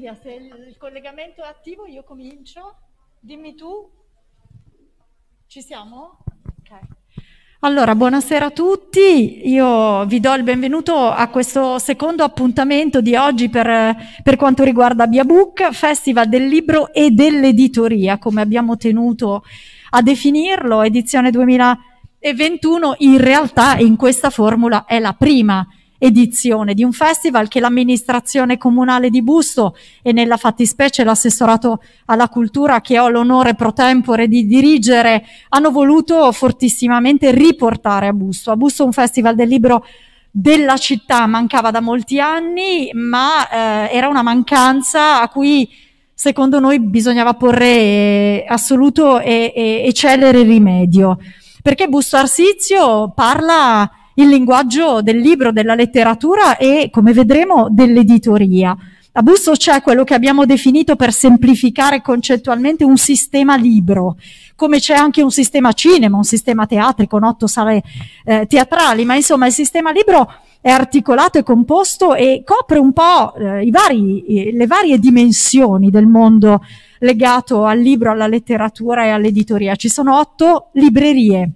Silvia, se il collegamento è attivo io comincio. Dimmi tu. Ci siamo? Ok. Allora, buonasera a tutti. Io vi do il benvenuto a questo secondo appuntamento di oggi per, per quanto riguarda Biabook, Festival del libro e dell'editoria, come abbiamo tenuto a definirlo, edizione 2021. In realtà in questa formula è la prima edizione di un festival che l'amministrazione comunale di Busto e nella fattispecie l'assessorato alla cultura che ho l'onore pro tempore di dirigere hanno voluto fortissimamente riportare a Busto. A Busto un festival del libro della città mancava da molti anni, ma eh, era una mancanza a cui secondo noi bisognava porre eh, assoluto e, e, e celere rimedio. Perché Busto Arsizio parla il linguaggio del libro, della letteratura e, come vedremo, dell'editoria. A Busso c'è quello che abbiamo definito per semplificare concettualmente un sistema libro, come c'è anche un sistema cinema, un sistema teatrico, con otto sale eh, teatrali, ma insomma il sistema libro è articolato e composto e copre un po' eh, vari, le varie dimensioni del mondo legato al libro, alla letteratura e all'editoria. Ci sono otto librerie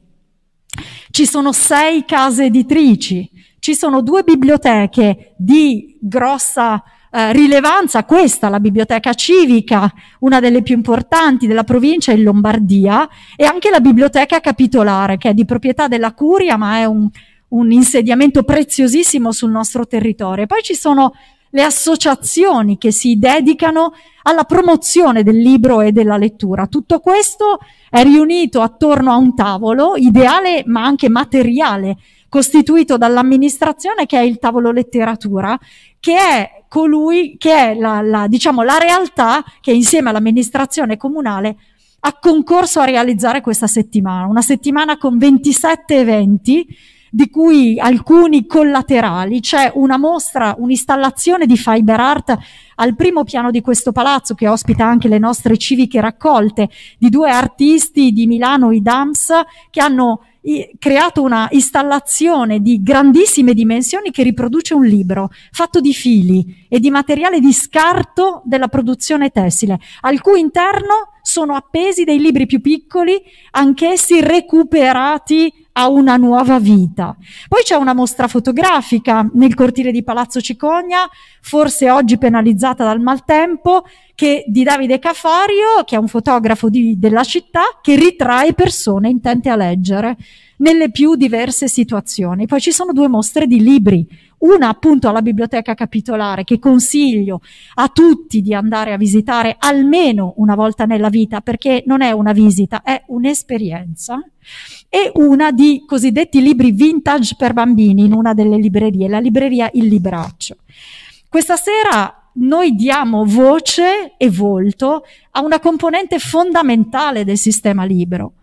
ci sono sei case editrici, ci sono due biblioteche di grossa eh, rilevanza, questa, la biblioteca civica, una delle più importanti della provincia in Lombardia, e anche la biblioteca capitolare, che è di proprietà della Curia, ma è un, un insediamento preziosissimo sul nostro territorio. Poi ci sono le associazioni che si dedicano alla promozione del libro e della lettura. Tutto questo è riunito attorno a un tavolo ideale ma anche materiale costituito dall'amministrazione che è il tavolo letteratura, che è colui che è la, la, diciamo, la realtà che insieme all'amministrazione comunale ha concorso a realizzare questa settimana, una settimana con 27 eventi di cui alcuni collaterali. C'è una mostra, un'installazione di fiber art al primo piano di questo palazzo che ospita anche le nostre civiche raccolte di due artisti di Milano, i Dams, che hanno creato una installazione di grandissime dimensioni che riproduce un libro fatto di fili e di materiale di scarto della produzione tessile, al cui interno sono appesi dei libri più piccoli, anch'essi recuperati a una nuova vita. Poi c'è una mostra fotografica nel cortile di Palazzo Cicogna, forse oggi penalizzata dal maltempo, che, di Davide Cafario, che è un fotografo di, della città, che ritrae persone intente a leggere nelle più diverse situazioni. Poi ci sono due mostre di libri, una appunto alla biblioteca capitolare che consiglio a tutti di andare a visitare almeno una volta nella vita perché non è una visita, è un'esperienza e una di cosiddetti libri vintage per bambini in una delle librerie, la libreria Il Libraccio. Questa sera noi diamo voce e volto a una componente fondamentale del sistema libero.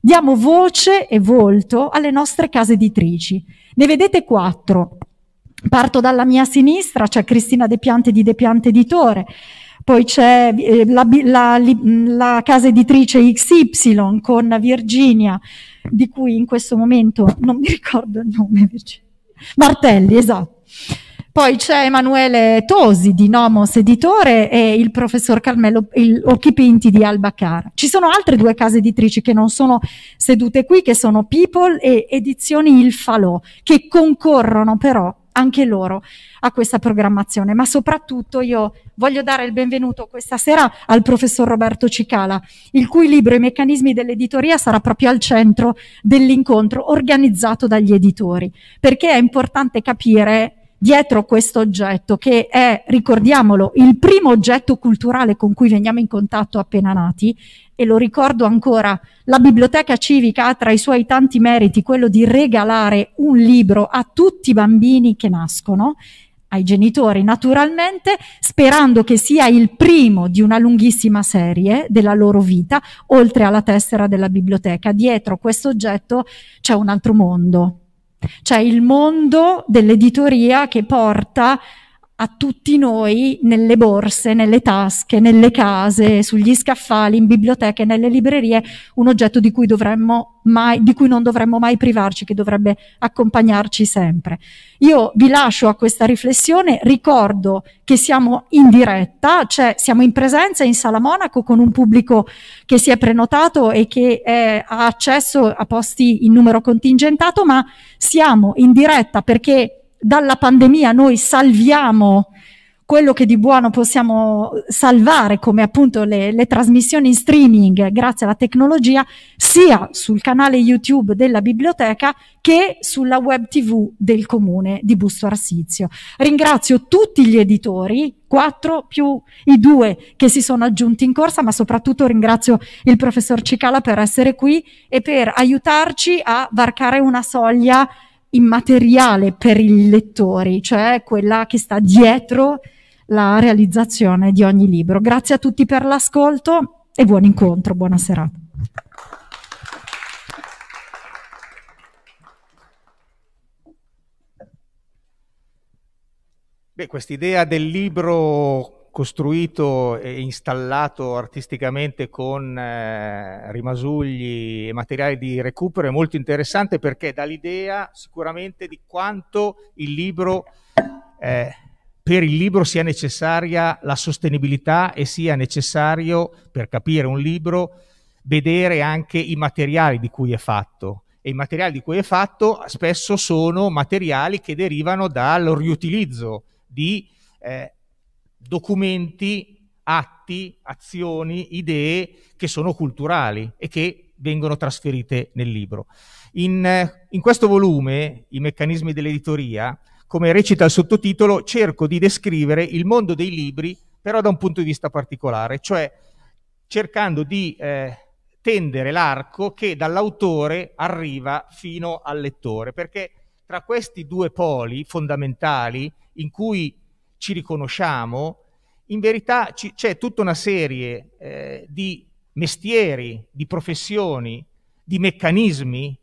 Diamo voce e volto alle nostre case editrici. Ne vedete quattro. Parto dalla mia sinistra, c'è Cristina De Piante di De Piante Editore, poi c'è eh, la, la, la, la casa editrice XY con Virginia, di cui in questo momento non mi ricordo il nome, Martelli, esatto. Poi c'è Emanuele Tosi di Nomos Editore e il professor Carmelo Occhipinti di Albacara. Ci sono altre due case editrici che non sono sedute qui, che sono People e Edizioni Il Falò, che concorrono però anche loro a questa programmazione. Ma soprattutto io voglio dare il benvenuto questa sera al professor Roberto Cicala, il cui libro I meccanismi dell'editoria sarà proprio al centro dell'incontro organizzato dagli editori, perché è importante capire dietro questo oggetto che è, ricordiamolo, il primo oggetto culturale con cui veniamo in contatto appena nati e lo ricordo ancora, la biblioteca civica ha tra i suoi tanti meriti quello di regalare un libro a tutti i bambini che nascono ai genitori naturalmente, sperando che sia il primo di una lunghissima serie della loro vita, oltre alla tessera della biblioteca. Dietro questo oggetto c'è un altro mondo, cioè il mondo dell'editoria che porta a tutti noi nelle borse, nelle tasche, nelle case, sugli scaffali, in biblioteche, nelle librerie, un oggetto di cui, dovremmo mai, di cui non dovremmo mai privarci, che dovrebbe accompagnarci sempre. Io vi lascio a questa riflessione, ricordo che siamo in diretta, cioè siamo in presenza in Sala Monaco con un pubblico che si è prenotato e che è, ha accesso a posti in numero contingentato, ma siamo in diretta perché dalla pandemia noi salviamo quello che di buono possiamo salvare, come appunto le, le, trasmissioni in streaming grazie alla tecnologia, sia sul canale YouTube della biblioteca che sulla web TV del comune di Busto Arsizio. Ringrazio tutti gli editori, quattro più i due che si sono aggiunti in corsa, ma soprattutto ringrazio il professor Cicala per essere qui e per aiutarci a varcare una soglia immateriale per i lettori, cioè quella che sta dietro la realizzazione di ogni libro. Grazie a tutti per l'ascolto e buon incontro, buona serata. Beh, quest'idea del libro costruito e installato artisticamente con eh, rimasugli e materiali di recupero è molto interessante perché dà l'idea sicuramente di quanto il libro, eh, per il libro sia necessaria la sostenibilità e sia necessario per capire un libro vedere anche i materiali di cui è fatto e i materiali di cui è fatto spesso sono materiali che derivano dal riutilizzo di eh, documenti, atti, azioni, idee che sono culturali e che vengono trasferite nel libro. In, eh, in questo volume, I meccanismi dell'editoria, come recita il sottotitolo, cerco di descrivere il mondo dei libri però da un punto di vista particolare, cioè cercando di eh, tendere l'arco che dall'autore arriva fino al lettore, perché tra questi due poli fondamentali in cui ci riconosciamo, in verità ci, c'è tutta una serie eh, di mestieri, di professioni, di meccanismi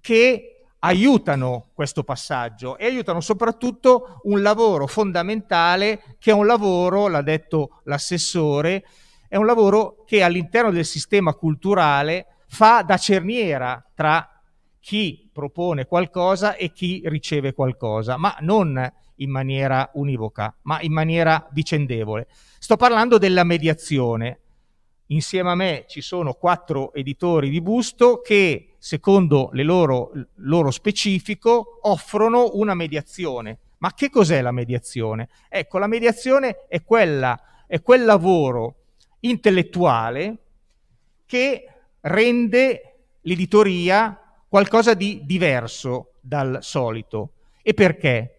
che aiutano questo passaggio e aiutano soprattutto un lavoro fondamentale che è un lavoro, l'ha detto l'assessore, è un lavoro che all'interno del sistema culturale fa da cerniera tra chi propone qualcosa e chi riceve qualcosa, ma non in maniera univoca, ma in maniera vicendevole. Sto parlando della mediazione. Insieme a me ci sono quattro editori di busto che, secondo il loro, loro specifico, offrono una mediazione. Ma che cos'è la mediazione? Ecco, la mediazione è, quella, è quel lavoro intellettuale che rende l'editoria qualcosa di diverso dal solito. E perché?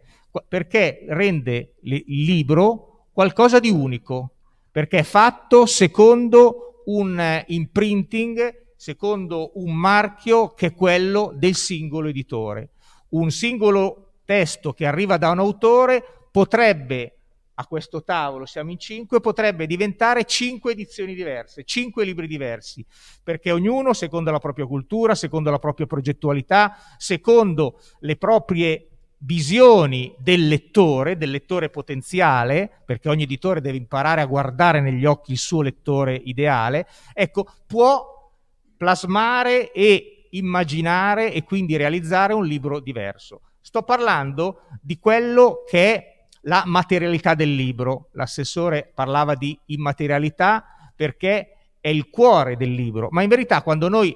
perché rende il libro qualcosa di unico, perché è fatto secondo un eh, imprinting, secondo un marchio che è quello del singolo editore. Un singolo testo che arriva da un autore potrebbe a questo tavolo siamo in cinque, potrebbe diventare cinque edizioni diverse, cinque libri diversi, perché ognuno, secondo la propria cultura, secondo la propria progettualità, secondo le proprie visioni del lettore, del lettore potenziale, perché ogni editore deve imparare a guardare negli occhi il suo lettore ideale, ecco, può plasmare e immaginare e quindi realizzare un libro diverso. Sto parlando di quello che è la materialità del libro. L'assessore parlava di immaterialità perché è il cuore del libro, ma in verità quando noi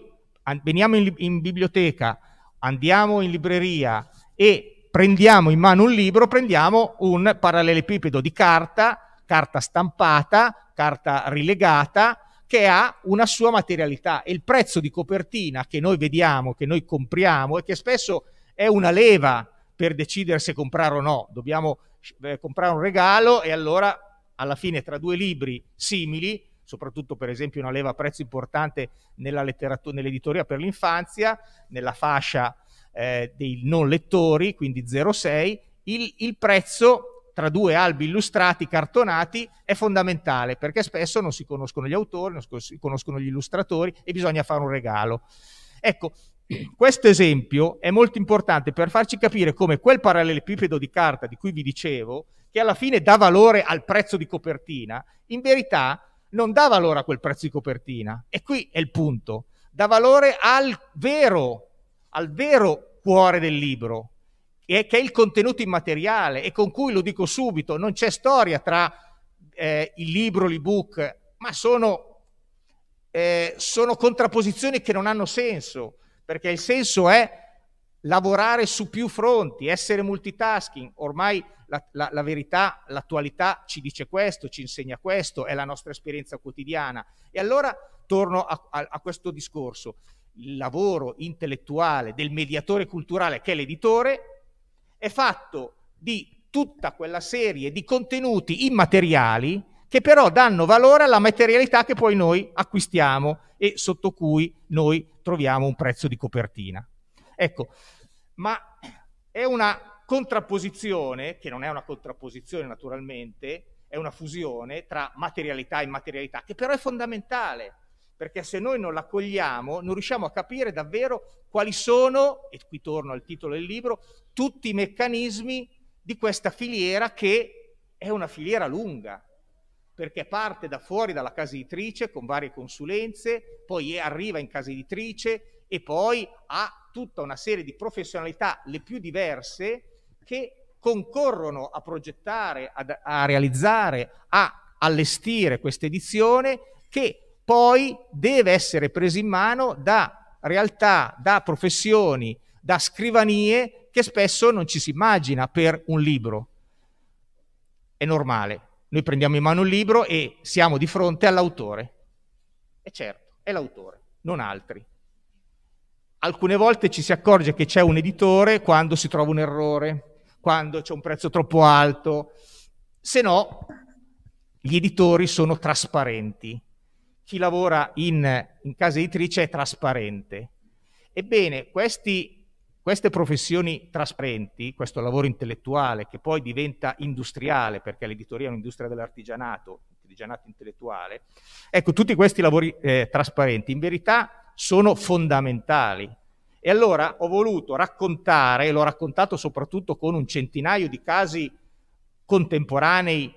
veniamo in, in biblioteca, andiamo in libreria e prendiamo in mano un libro, prendiamo un parallelepipedo di carta, carta stampata, carta rilegata, che ha una sua materialità e il prezzo di copertina che noi vediamo, che noi compriamo e che spesso è una leva per decidere se comprare o no. Dobbiamo eh, comprare un regalo e allora alla fine tra due libri simili, soprattutto per esempio una leva a prezzo importante nella letteratura, nell'editoria per l'infanzia, nella fascia eh, dei non lettori, quindi 0,6, il, il prezzo tra due albi illustrati, cartonati, è fondamentale perché spesso non si conoscono gli autori, non si conoscono gli illustratori e bisogna fare un regalo. Ecco, questo esempio è molto importante per farci capire come quel parallelepipedo di carta di cui vi dicevo, che alla fine dà valore al prezzo di copertina, in verità non dà valore a quel prezzo di copertina. E qui è il punto. Dà valore al vero al vero cuore del libro, che è il contenuto immateriale e con cui, lo dico subito, non c'è storia tra eh, il libro, l'ebook, ma sono, eh, sono contrapposizioni che non hanno senso, perché il senso è lavorare su più fronti, essere multitasking. Ormai la, la, la, verità, l'attualità ci dice questo, ci insegna questo, è la nostra esperienza quotidiana. E allora torno a, a, a questo discorso il lavoro intellettuale del mediatore culturale che è l'editore, è fatto di tutta quella serie di contenuti immateriali che però danno valore alla materialità che poi noi acquistiamo e sotto cui noi troviamo un prezzo di copertina. Ecco, ma è una contrapposizione, che non è una contrapposizione naturalmente, è una fusione tra materialità e immaterialità, che però è fondamentale, perché se noi non la cogliamo non riusciamo a capire davvero quali sono, e qui torno al titolo del libro, tutti i meccanismi di questa filiera che è una filiera lunga, perché parte da fuori dalla casa editrice con varie consulenze, poi arriva in casa editrice e poi ha tutta una serie di professionalità le più diverse che concorrono a progettare, ad, a realizzare, a allestire questa edizione che poi deve essere preso in mano da realtà, da professioni, da scrivanie che spesso non ci si immagina per un libro. È normale. Noi prendiamo in mano un libro e siamo di fronte all'autore. E certo, è l'autore, non altri. Alcune volte ci si accorge che c'è un editore quando si trova un errore, quando c'è un prezzo troppo alto. Se no, gli editori sono trasparenti chi lavora in, in casa editrice è trasparente. Ebbene, questi, queste professioni trasparenti, questo lavoro intellettuale che poi diventa industriale, perché l'editoria è un'industria dell'artigianato, artigianato intellettuale, ecco, tutti questi lavori eh, trasparenti in verità sono fondamentali. E allora ho voluto raccontare, e l'ho raccontato soprattutto con un centinaio di casi contemporanei,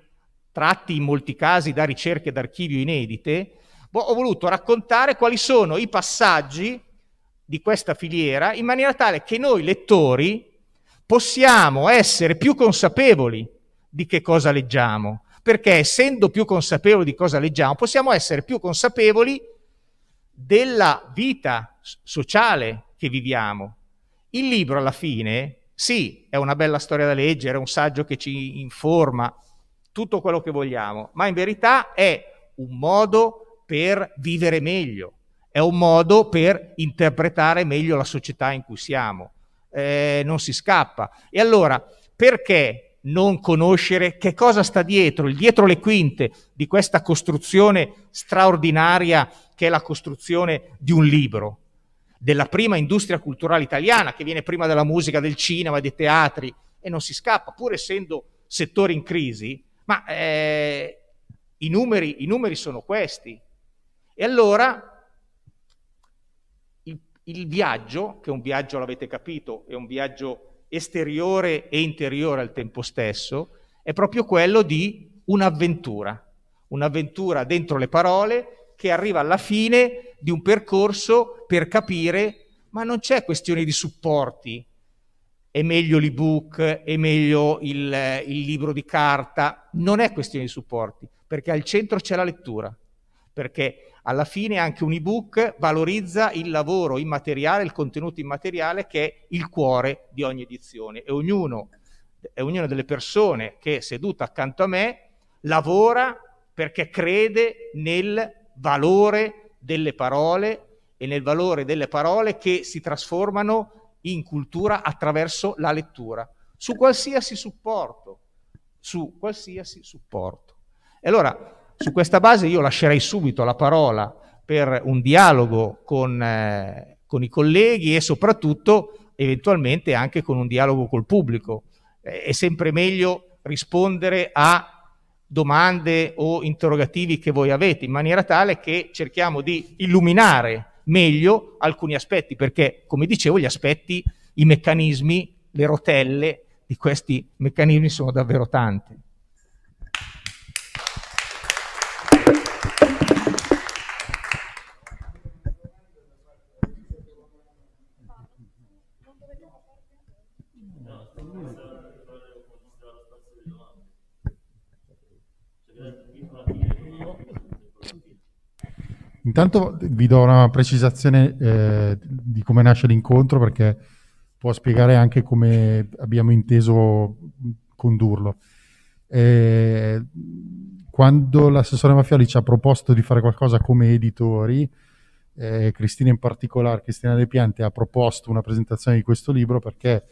tratti in molti casi da ricerche d'archivio inedite, ho voluto raccontare quali sono i passaggi di questa filiera in maniera tale che noi lettori possiamo essere più consapevoli di che cosa leggiamo, perché essendo più consapevoli di cosa leggiamo possiamo essere più consapevoli della vita sociale che viviamo. Il libro alla fine, sì, è una bella storia da leggere, è un saggio che ci informa, tutto quello che vogliamo, ma in verità è un modo per vivere meglio, è un modo per interpretare meglio la società in cui siamo. Eh, non si scappa. E allora, perché non conoscere che cosa sta dietro, il dietro le quinte di questa costruzione straordinaria che è la costruzione di un libro, della prima industria culturale italiana, che viene prima della musica, del cinema, dei teatri, e non si scappa, pur essendo settori in crisi, ma eh, i, numeri, i numeri sono questi. E allora il, il viaggio, che è un viaggio, l'avete capito, è un viaggio esteriore e interiore al tempo stesso, è proprio quello di un'avventura, un'avventura dentro le parole che arriva alla fine di un percorso per capire, ma non c'è questione di supporti, è meglio l'ebook, è meglio il, il libro di carta, non è questione di supporti, perché al centro c'è la lettura, perché alla fine anche un ebook valorizza il lavoro immateriale, il contenuto immateriale che è il cuore di ogni edizione e ognuno, e ognuna delle persone che è seduta accanto a me lavora perché crede nel valore delle parole e nel valore delle parole che si trasformano in cultura attraverso la lettura, su qualsiasi supporto, su qualsiasi supporto. E allora su questa base io lascerei subito la parola per un dialogo con, eh, con i colleghi e soprattutto eventualmente anche con un dialogo col pubblico. Eh, è sempre meglio rispondere a domande o interrogativi che voi avete in maniera tale che cerchiamo di illuminare meglio alcuni aspetti perché come dicevo gli aspetti, i meccanismi, le rotelle di questi meccanismi sono davvero tanti. Intanto vi do una precisazione eh, di come nasce l'incontro perché può spiegare anche come abbiamo inteso condurlo. Eh, quando l'assessore Mafioli ci ha proposto di fare qualcosa come editori, eh, Cristina in particolare, Cristina De Piante, ha proposto una presentazione di questo libro perché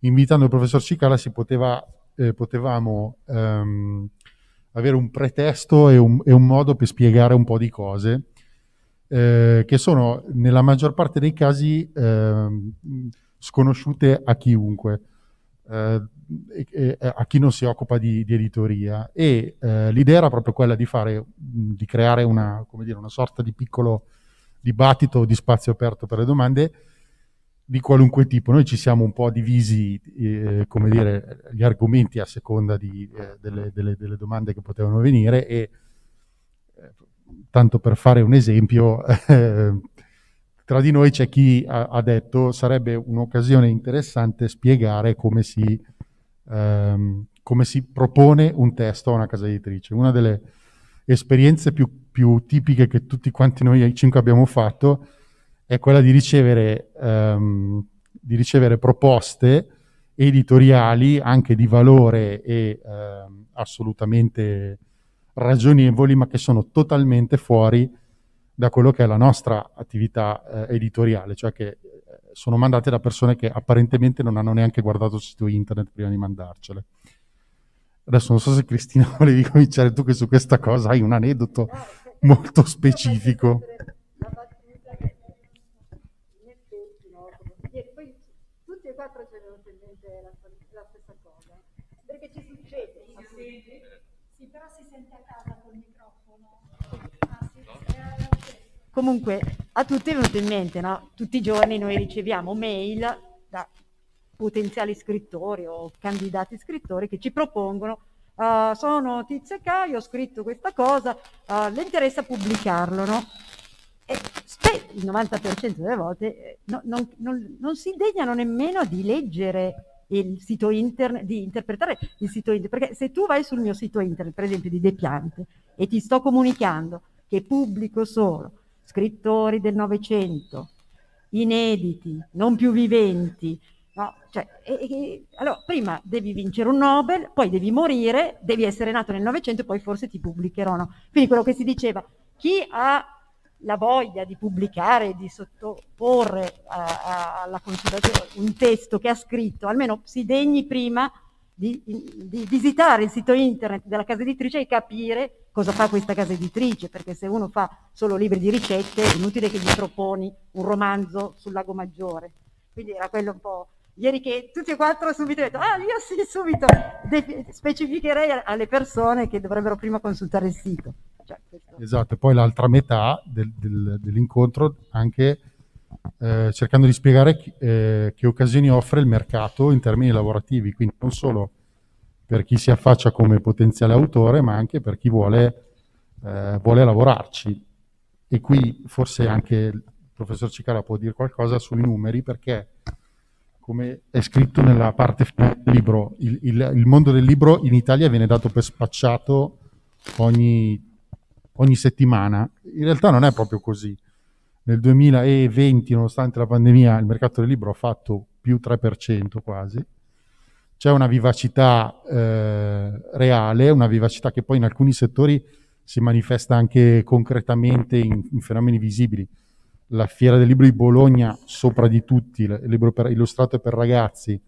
invitando il professor Cicala poteva, eh, potevamo ehm, avere un pretesto e un, e un modo per spiegare un po' di cose eh, che sono nella maggior parte dei casi eh, sconosciute a chiunque, eh, a chi non si occupa di, di editoria. E eh, l'idea era proprio quella di, fare, di creare una, dire, una sorta di piccolo dibattito di spazio aperto per le domande di qualunque tipo. Noi ci siamo un po' divisi, eh, come dire, gli argomenti a seconda di, eh, delle, delle, delle, domande che potevano venire e tanto per fare un esempio, eh, tra di noi c'è chi ha, ha detto sarebbe un'occasione interessante spiegare come si, ehm, come si, propone un testo a una casa editrice. Una delle esperienze più, più tipiche che tutti quanti noi cinque abbiamo fatto è quella di ricevere, ehm, di ricevere proposte editoriali anche di valore e ehm, assolutamente ragionevoli, ma che sono totalmente fuori da quello che è la nostra attività eh, editoriale, cioè che eh, sono mandate da persone che apparentemente non hanno neanche guardato il sito internet prima di mandarcele. Adesso non so se Cristina volevi cominciare tu che su questa cosa hai un aneddoto molto specifico. Tutti e quattro ci è in mente la, stessa cosa, perché ci succede. Sì, però si sente a casa col microfono. Ah, eh, Comunque, a tutti è venuto in mente, no? Tutti i giorni noi riceviamo mail da potenziali scrittori o candidati scrittori che ci propongono uh, sono tizio K, io ho scritto questa cosa, uh, le interessa pubblicarlo, no? E il 90% delle volte eh, no, non, non, non si degnano nemmeno di leggere il sito internet, di interpretare il sito internet, perché se tu vai sul mio sito internet, per esempio di De Piante, e ti sto comunicando che pubblico solo scrittori del Novecento, inediti, non più viventi, no? cioè, e, e, allora prima devi vincere un Nobel, poi devi morire, devi essere nato nel Novecento, poi forse ti pubblicherò. Quindi quello che si diceva, chi ha la voglia di pubblicare, di sottoporre a, eh, a, alla considerazione un testo che ha scritto, almeno si degni prima di, di, visitare il sito internet della casa editrice e capire cosa fa questa casa editrice, perché se uno fa solo libri di ricette è inutile che gli proponi un romanzo sul Lago Maggiore. Quindi era quello un po'... Ieri che tutti e quattro subito detto, ah io sì, subito specificherei alle persone che dovrebbero prima consultare il sito. Cioè, questo... Esatto, poi l'altra metà del, del, dell'incontro anche eh, cercando di spiegare chi, eh, che occasioni offre il mercato in termini lavorativi, quindi non solo per chi si affaccia come potenziale autore, ma anche per chi vuole, eh, vuole lavorarci. E qui forse anche il professor Cicara può dire qualcosa sui numeri, perché come è scritto nella parte finale del libro, il, il, il mondo del libro in Italia viene dato per spacciato ogni ogni settimana. In realtà non è proprio così. Nel 2020, nonostante la pandemia, il mercato del libro ha fatto più 3% quasi. C'è una vivacità eh, reale, una vivacità che poi in alcuni settori si manifesta anche concretamente in, in fenomeni visibili. La Fiera del Libro di Bologna, sopra di tutti, il libro per, illustrato per ragazzi,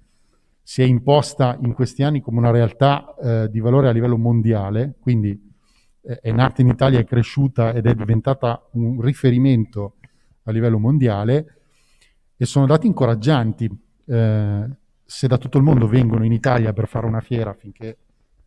si è imposta in questi anni come una realtà eh, di valore a livello mondiale, quindi è nata in Italia, è cresciuta ed è diventata un riferimento a livello mondiale e sono dati incoraggianti. Eh, se da tutto il mondo vengono in Italia per fare una fiera, finché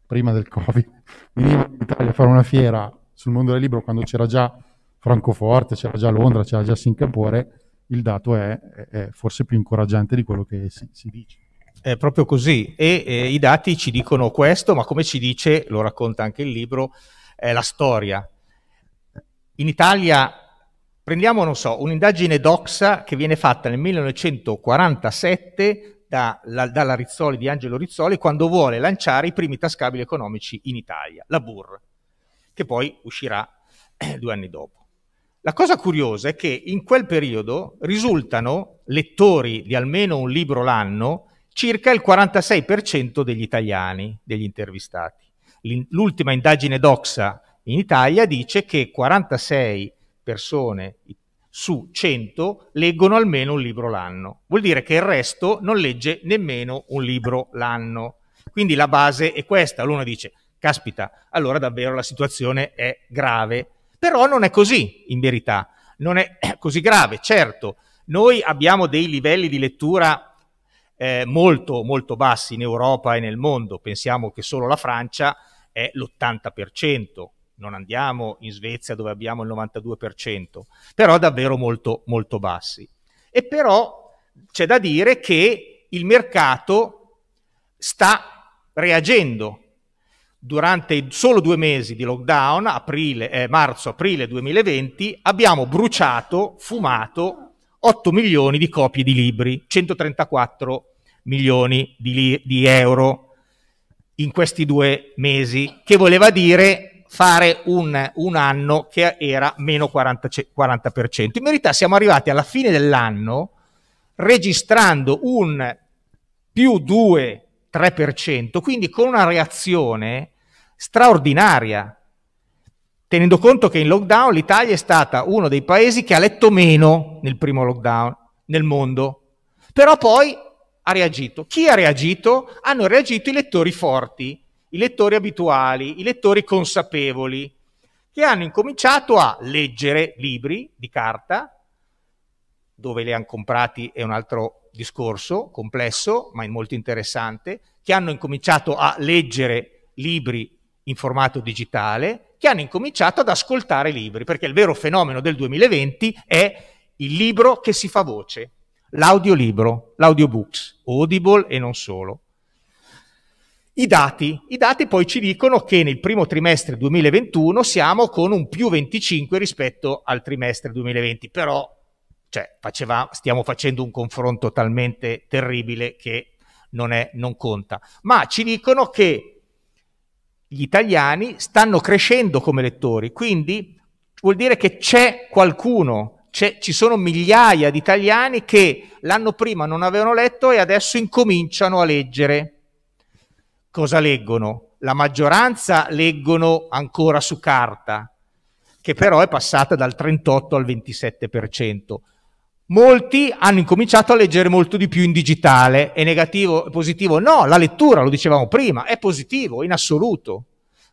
prima del Covid venivano in Italia a fare una fiera sul mondo del libro quando c'era già Francoforte, c'era già Londra, c'era già Singapore, il dato è, è forse più incoraggiante di quello che si, si dice. È proprio così e eh, i dati ci dicono questo, ma come ci dice, lo racconta anche il libro, eh, la storia. In Italia prendiamo, non so, un'indagine doxa che viene fatta nel 1947 da, la, dalla Rizzoli di Angelo Rizzoli quando vuole lanciare i primi tascabili economici in Italia, la Burr, che poi uscirà eh, due anni dopo. La cosa curiosa è che in quel periodo risultano lettori di almeno un libro l'anno circa il 46% degli italiani, degli intervistati. L'ultima indagine d'Oxa in Italia dice che 46 persone su 100 leggono almeno un libro l'anno. Vuol dire che il resto non legge nemmeno un libro l'anno. Quindi la base è questa. L'uno dice, caspita, allora davvero la situazione è grave. Però non è così, in verità. Non è così grave. Certo, noi abbiamo dei livelli di lettura eh, molto, molto bassi in Europa e nel mondo. Pensiamo che solo la Francia è l'80%, non andiamo in Svezia dove abbiamo il 92%, però davvero molto, molto bassi. E però c'è da dire che il mercato sta reagendo. Durante solo due mesi di lockdown, aprile, eh, marzo-aprile 2020, abbiamo bruciato, fumato 8 milioni di copie di libri, 134 milioni di, li- di euro in questi due mesi, che voleva dire fare un, un anno che era meno 40, 40%. In verità siamo arrivati alla fine dell'anno registrando un più 2-3%, quindi con una reazione straordinaria tenendo conto che in lockdown l'Italia è stata uno dei paesi che ha letto meno nel primo lockdown nel mondo, però poi ha reagito. Chi ha reagito? Hanno reagito i lettori forti, i lettori abituali, i lettori consapevoli, che hanno incominciato a leggere libri di carta, dove li hanno comprati è un altro discorso complesso, ma molto interessante, che hanno incominciato a leggere libri in formato digitale, che hanno incominciato ad ascoltare libri, perché il vero fenomeno del 2020 è il libro che si fa voce, l'audiolibro, l'audiobooks, Audible e non solo. I dati. I dati poi ci dicono che nel primo trimestre 2021 siamo con un più 25 rispetto al trimestre 2020, però cioè, faceva, stiamo facendo un confronto talmente terribile che non, è, non conta. Ma ci dicono che gli italiani stanno crescendo come lettori, quindi vuol dire che c'è qualcuno, ci sono migliaia di italiani che l'anno prima non avevano letto e adesso incominciano a leggere. Cosa leggono? La maggioranza leggono ancora su carta, che però è passata dal 38 al 27%. Molti hanno incominciato a leggere molto di più in digitale. È negativo? È positivo? No, la lettura, lo dicevamo prima, è positivo in assoluto.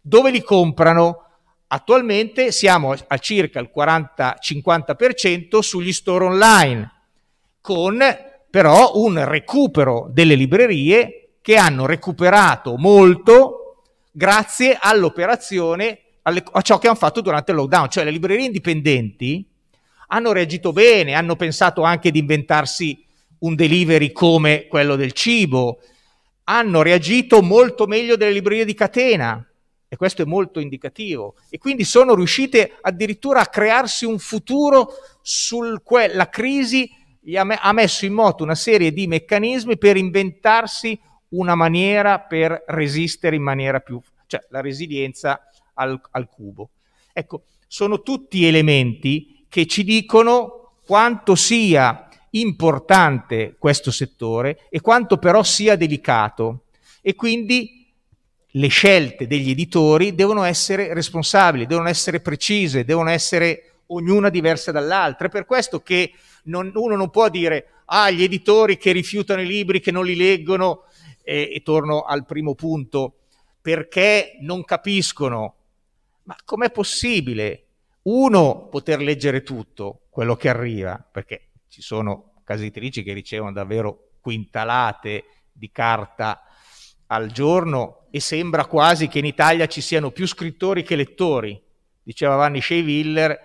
Dove li comprano? Attualmente siamo a circa il 40-50% sugli store online, con però un recupero delle librerie che hanno recuperato molto grazie all'operazione, a ciò che hanno fatto durante il lockdown. Cioè le librerie indipendenti hanno reagito bene, hanno pensato anche di inventarsi un delivery come quello del cibo, hanno reagito molto meglio delle librerie di catena e questo è molto indicativo e quindi sono riuscite addirittura a crearsi un futuro sulla quale la crisi ha, me- ha messo in moto una serie di meccanismi per inventarsi una maniera per resistere in maniera più, cioè la resilienza al, al cubo. Ecco, sono tutti elementi che ci dicono quanto sia importante questo settore e quanto però sia delicato e quindi le scelte degli editori devono essere responsabili, devono essere precise, devono essere ognuna diversa dall'altra. È per questo che non, uno non può dire ah, gli editori che rifiutano i libri, che non li leggono, e, e torno al primo punto, perché non capiscono. Ma com'è possibile uno, poter leggere tutto quello che arriva, perché ci sono case editrici che ricevono davvero quintalate di carta al giorno e sembra quasi che in Italia ci siano più scrittori che lettori. Diceva Vanni Scheiviller,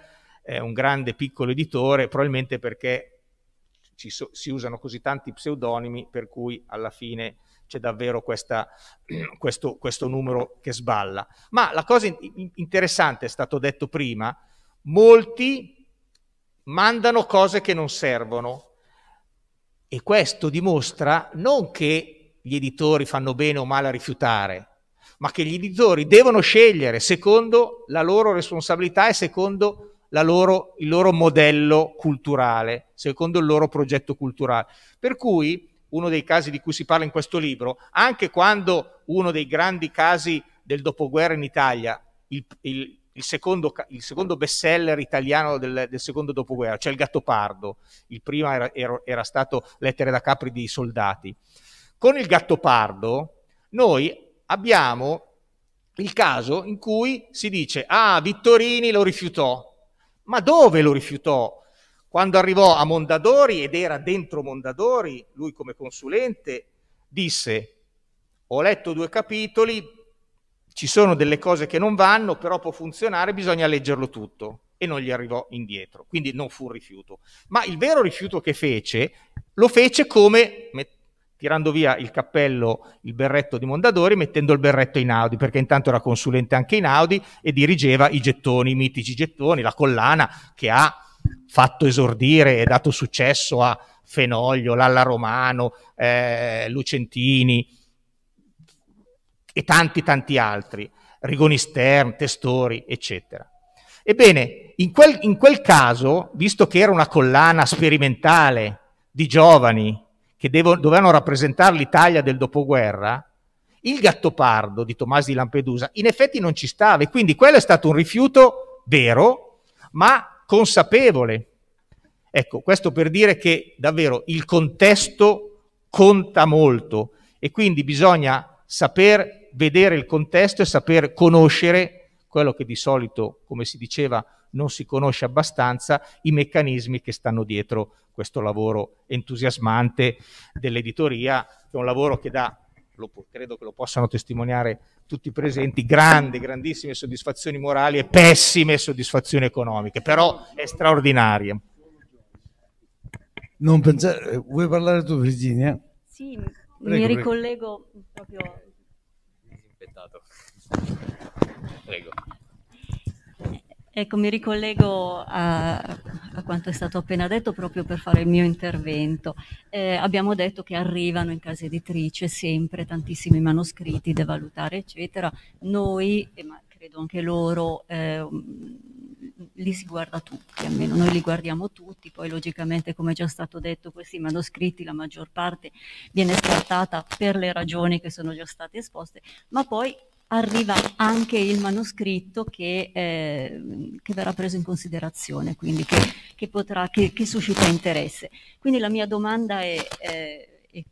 eh, un grande piccolo editore, probabilmente perché so- si usano così tanti pseudonimi per cui alla fine c'è davvero questa, questo, questo, numero che sballa. Ma la cosa in- interessante, è stato detto prima, Molti mandano cose che non servono e questo dimostra non che gli editori fanno bene o male a rifiutare, ma che gli editori devono scegliere secondo la loro responsabilità e secondo loro, il loro modello culturale, secondo il loro progetto culturale. Per cui, uno dei casi di cui si parla in questo libro, anche quando uno dei grandi casi del dopoguerra in Italia, il, il, il secondo, il secondo bestseller italiano del, del, secondo dopoguerra, cioè Il gatto pardo. Il primo era, era, era, stato Lettere da Capri di Soldati. Con Il gatto pardo, noi abbiamo il caso in cui si dice ah, Vittorini lo rifiutò. Ma dove lo rifiutò? Quando arrivò a Mondadori ed era dentro Mondadori, lui come consulente, disse ho letto due capitoli, ci sono delle cose che non vanno, però può funzionare, bisogna leggerlo tutto e non gli arrivò indietro, quindi non fu un rifiuto. Ma il vero rifiuto che fece, lo fece come tirando via il cappello, il berretto di Mondadori, mettendo il berretto in Audi, perché intanto era consulente anche in Audi e dirigeva i gettoni, i mitici gettoni, la collana che ha fatto esordire e dato successo a Fenoglio, Lalla Romano, eh, Lucentini, e tanti tanti altri, Rigoni Stern, Testori, eccetera. Ebbene, in quel, in quel caso, visto che era una collana sperimentale di giovani che devo, dovevano rappresentare l'Italia del dopoguerra, il Gattopardo di Tommaso di Lampedusa in effetti non ci stava e quindi quello è stato un rifiuto vero, ma consapevole. Ecco, questo per dire che davvero il contesto conta molto e quindi bisogna saper vedere il contesto e saper conoscere quello che di solito, come si diceva, non si conosce abbastanza, i meccanismi che stanno dietro questo lavoro entusiasmante dell'editoria, che è un lavoro che dà, lo, credo che lo possano testimoniare tutti i presenti, grandi, grandissime soddisfazioni morali e pessime soddisfazioni economiche, però è straordinaria. Non pensare, eh, vuoi parlare tu Virginia? Sì, Prego, mi ricollego proprio ascoltato. Prego. Ecco, mi ricollego a, a, quanto è stato appena detto proprio per fare il mio intervento. Eh, abbiamo detto che arrivano in casa editrice sempre tantissimi manoscritti da valutare, eccetera. Noi, ma credo anche loro, eh, li si guarda tutti, almeno noi li guardiamo tutti, poi logicamente come già stato detto questi manoscritti la maggior parte viene scartata per le ragioni che sono già state esposte, ma poi arriva anche il manoscritto che, eh, che verrà preso in considerazione, quindi che, che, potrà, che, suscita interesse. Quindi la mia domanda è, eh, e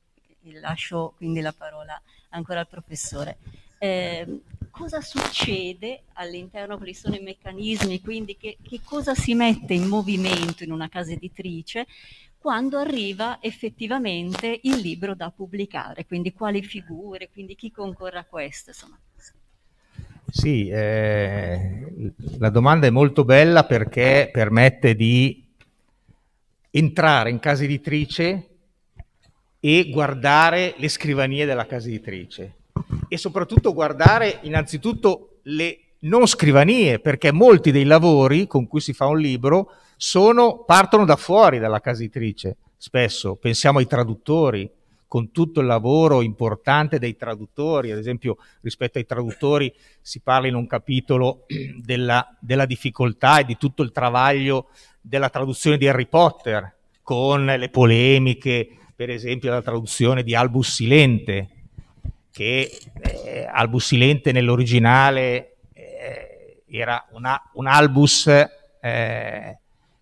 lascio quindi la parola ancora al professore. Eh, cosa succede all'interno, quali sono i meccanismi, quindi che, che cosa si mette in movimento in una casa editrice quando arriva effettivamente il libro da pubblicare, quindi quali figure, quindi chi concorre a questo, insomma. Sì, eh, la domanda è molto bella perché permette di entrare in casa editrice e guardare le scrivanie della casa editrice e soprattutto guardare innanzitutto le non scrivanie, perché molti dei lavori con cui si fa un libro sono, partono da fuori dalla casa editrice, spesso. Pensiamo ai traduttori, con tutto il lavoro importante dei traduttori, ad esempio rispetto ai traduttori si parla in un capitolo della, della difficoltà e di tutto il travaglio della traduzione di Harry Potter, con le polemiche, per esempio, della traduzione di Albus Silente, che eh, Albus Silente nell'originale eh, era una, un Albus eh,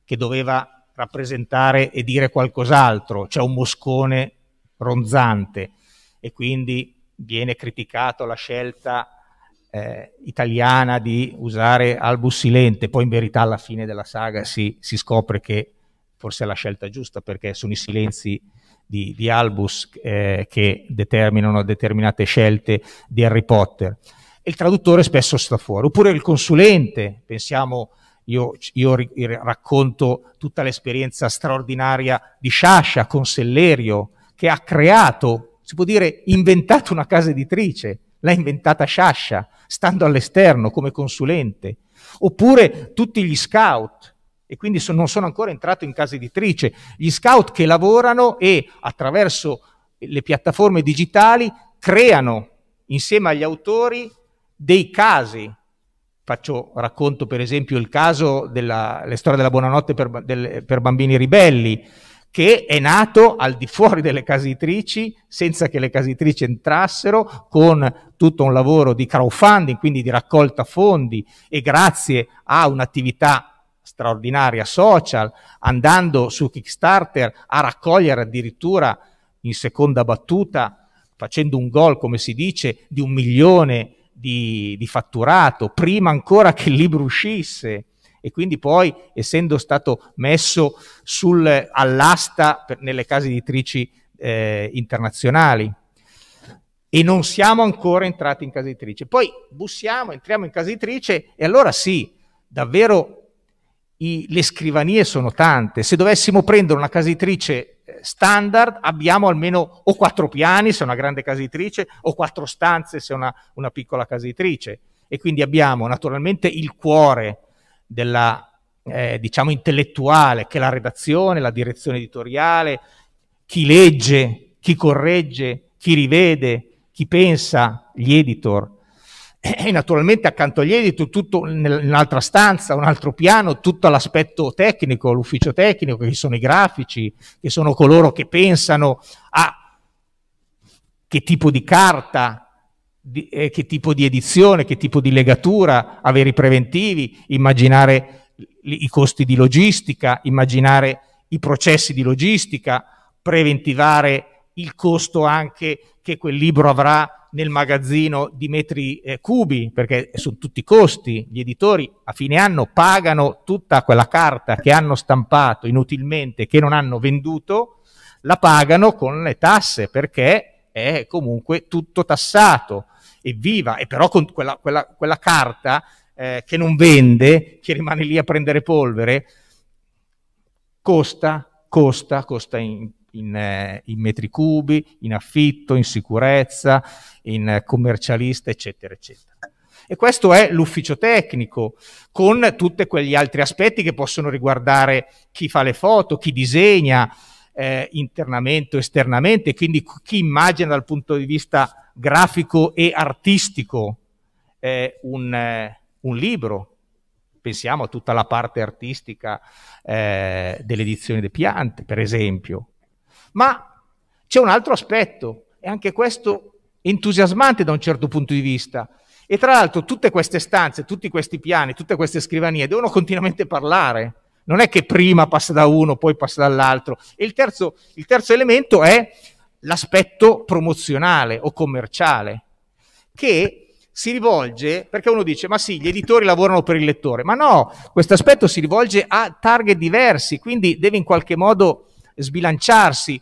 che doveva rappresentare e dire qualcos'altro, cioè un moscone ronzante e quindi viene criticato la scelta eh, italiana di usare Albus Silente, poi in verità alla fine della saga si, si scopre che forse è la scelta giusta perché sono i silenzi di, di Albus eh, che determinano determinate scelte di Harry Potter. il traduttore spesso sta fuori, oppure il consulente, pensiamo io, io racconto tutta l'esperienza straordinaria di Sciascia con Sellerio, che ha creato, si può dire, inventato una casa editrice, l'ha inventata Sciascia, stando all'esterno come consulente. Oppure tutti gli scout, e quindi so, non sono ancora entrato in casa editrice. Gli scout che lavorano e attraverso le piattaforme digitali creano insieme agli autori dei casi. Faccio, racconto per esempio il caso della storie della buonanotte per, del, per bambini ribelli, che è nato al di fuori delle casitrici, senza che le casitrici entrassero, con tutto un lavoro di crowdfunding, quindi di raccolta fondi e grazie a un'attività straordinaria social, andando su Kickstarter a raccogliere addirittura in seconda battuta, facendo un gol, come si dice, di un milione di, di fatturato, prima ancora che il libro uscisse e quindi poi essendo stato messo sul, all'asta per, nelle case editrici eh, internazionali e non siamo ancora entrati in casa editrice. Poi bussiamo, entriamo in casa editrice e allora sì, davvero i, le scrivanie sono tante. Se dovessimo prendere una casa editrice eh, standard, abbiamo almeno o quattro piani se è una grande casa editrice, o quattro stanze se è una, una piccola casa editrice. E quindi abbiamo naturalmente il cuore della, eh, diciamo, intellettuale, che è la redazione, la direzione editoriale, chi legge, chi corregge, chi rivede, chi pensa, gli editor e naturalmente accanto agli editi, tutto un'altra stanza, un altro piano, tutto l'aspetto tecnico, l'ufficio tecnico, che sono i grafici, che sono coloro che pensano a che tipo di carta, di, eh, che tipo di edizione, che tipo di legatura, avere i preventivi, immaginare i costi di logistica, immaginare i processi di logistica, preventivare il costo anche che quel libro avrà nel magazzino di metri eh, cubi, perché sono tutti costi. Gli editori a fine anno pagano tutta quella carta che hanno stampato inutilmente, che non hanno venduto, la pagano con le tasse, perché è comunque tutto tassato. Evviva! E però con quella, quella, quella carta eh, che non vende, che rimane lì a prendere polvere, costa, costa, costa in in, eh, in metri cubi, in affitto, in sicurezza, in commercialista, eccetera, eccetera. E questo è l'ufficio tecnico, con tutti quegli altri aspetti che possono riguardare chi fa le foto, chi disegna eh, internamente o esternamente, quindi chi immagina dal punto di vista grafico e artistico eh, un, eh, un, libro. Pensiamo a tutta la parte artistica eh, delle edizioni dei piante, per esempio, ma c'è un altro aspetto, e anche questo entusiasmante da un certo punto di vista. E tra l'altro tutte queste stanze, tutti questi piani, tutte queste scrivanie devono continuamente parlare. Non è che prima passa da uno, poi passa dall'altro. E il terzo, il terzo elemento è l'aspetto promozionale o commerciale, che si rivolge, perché uno dice, ma sì, gli editori lavorano per il lettore, ma no, questo aspetto si rivolge a target diversi, quindi deve in qualche modo sbilanciarsi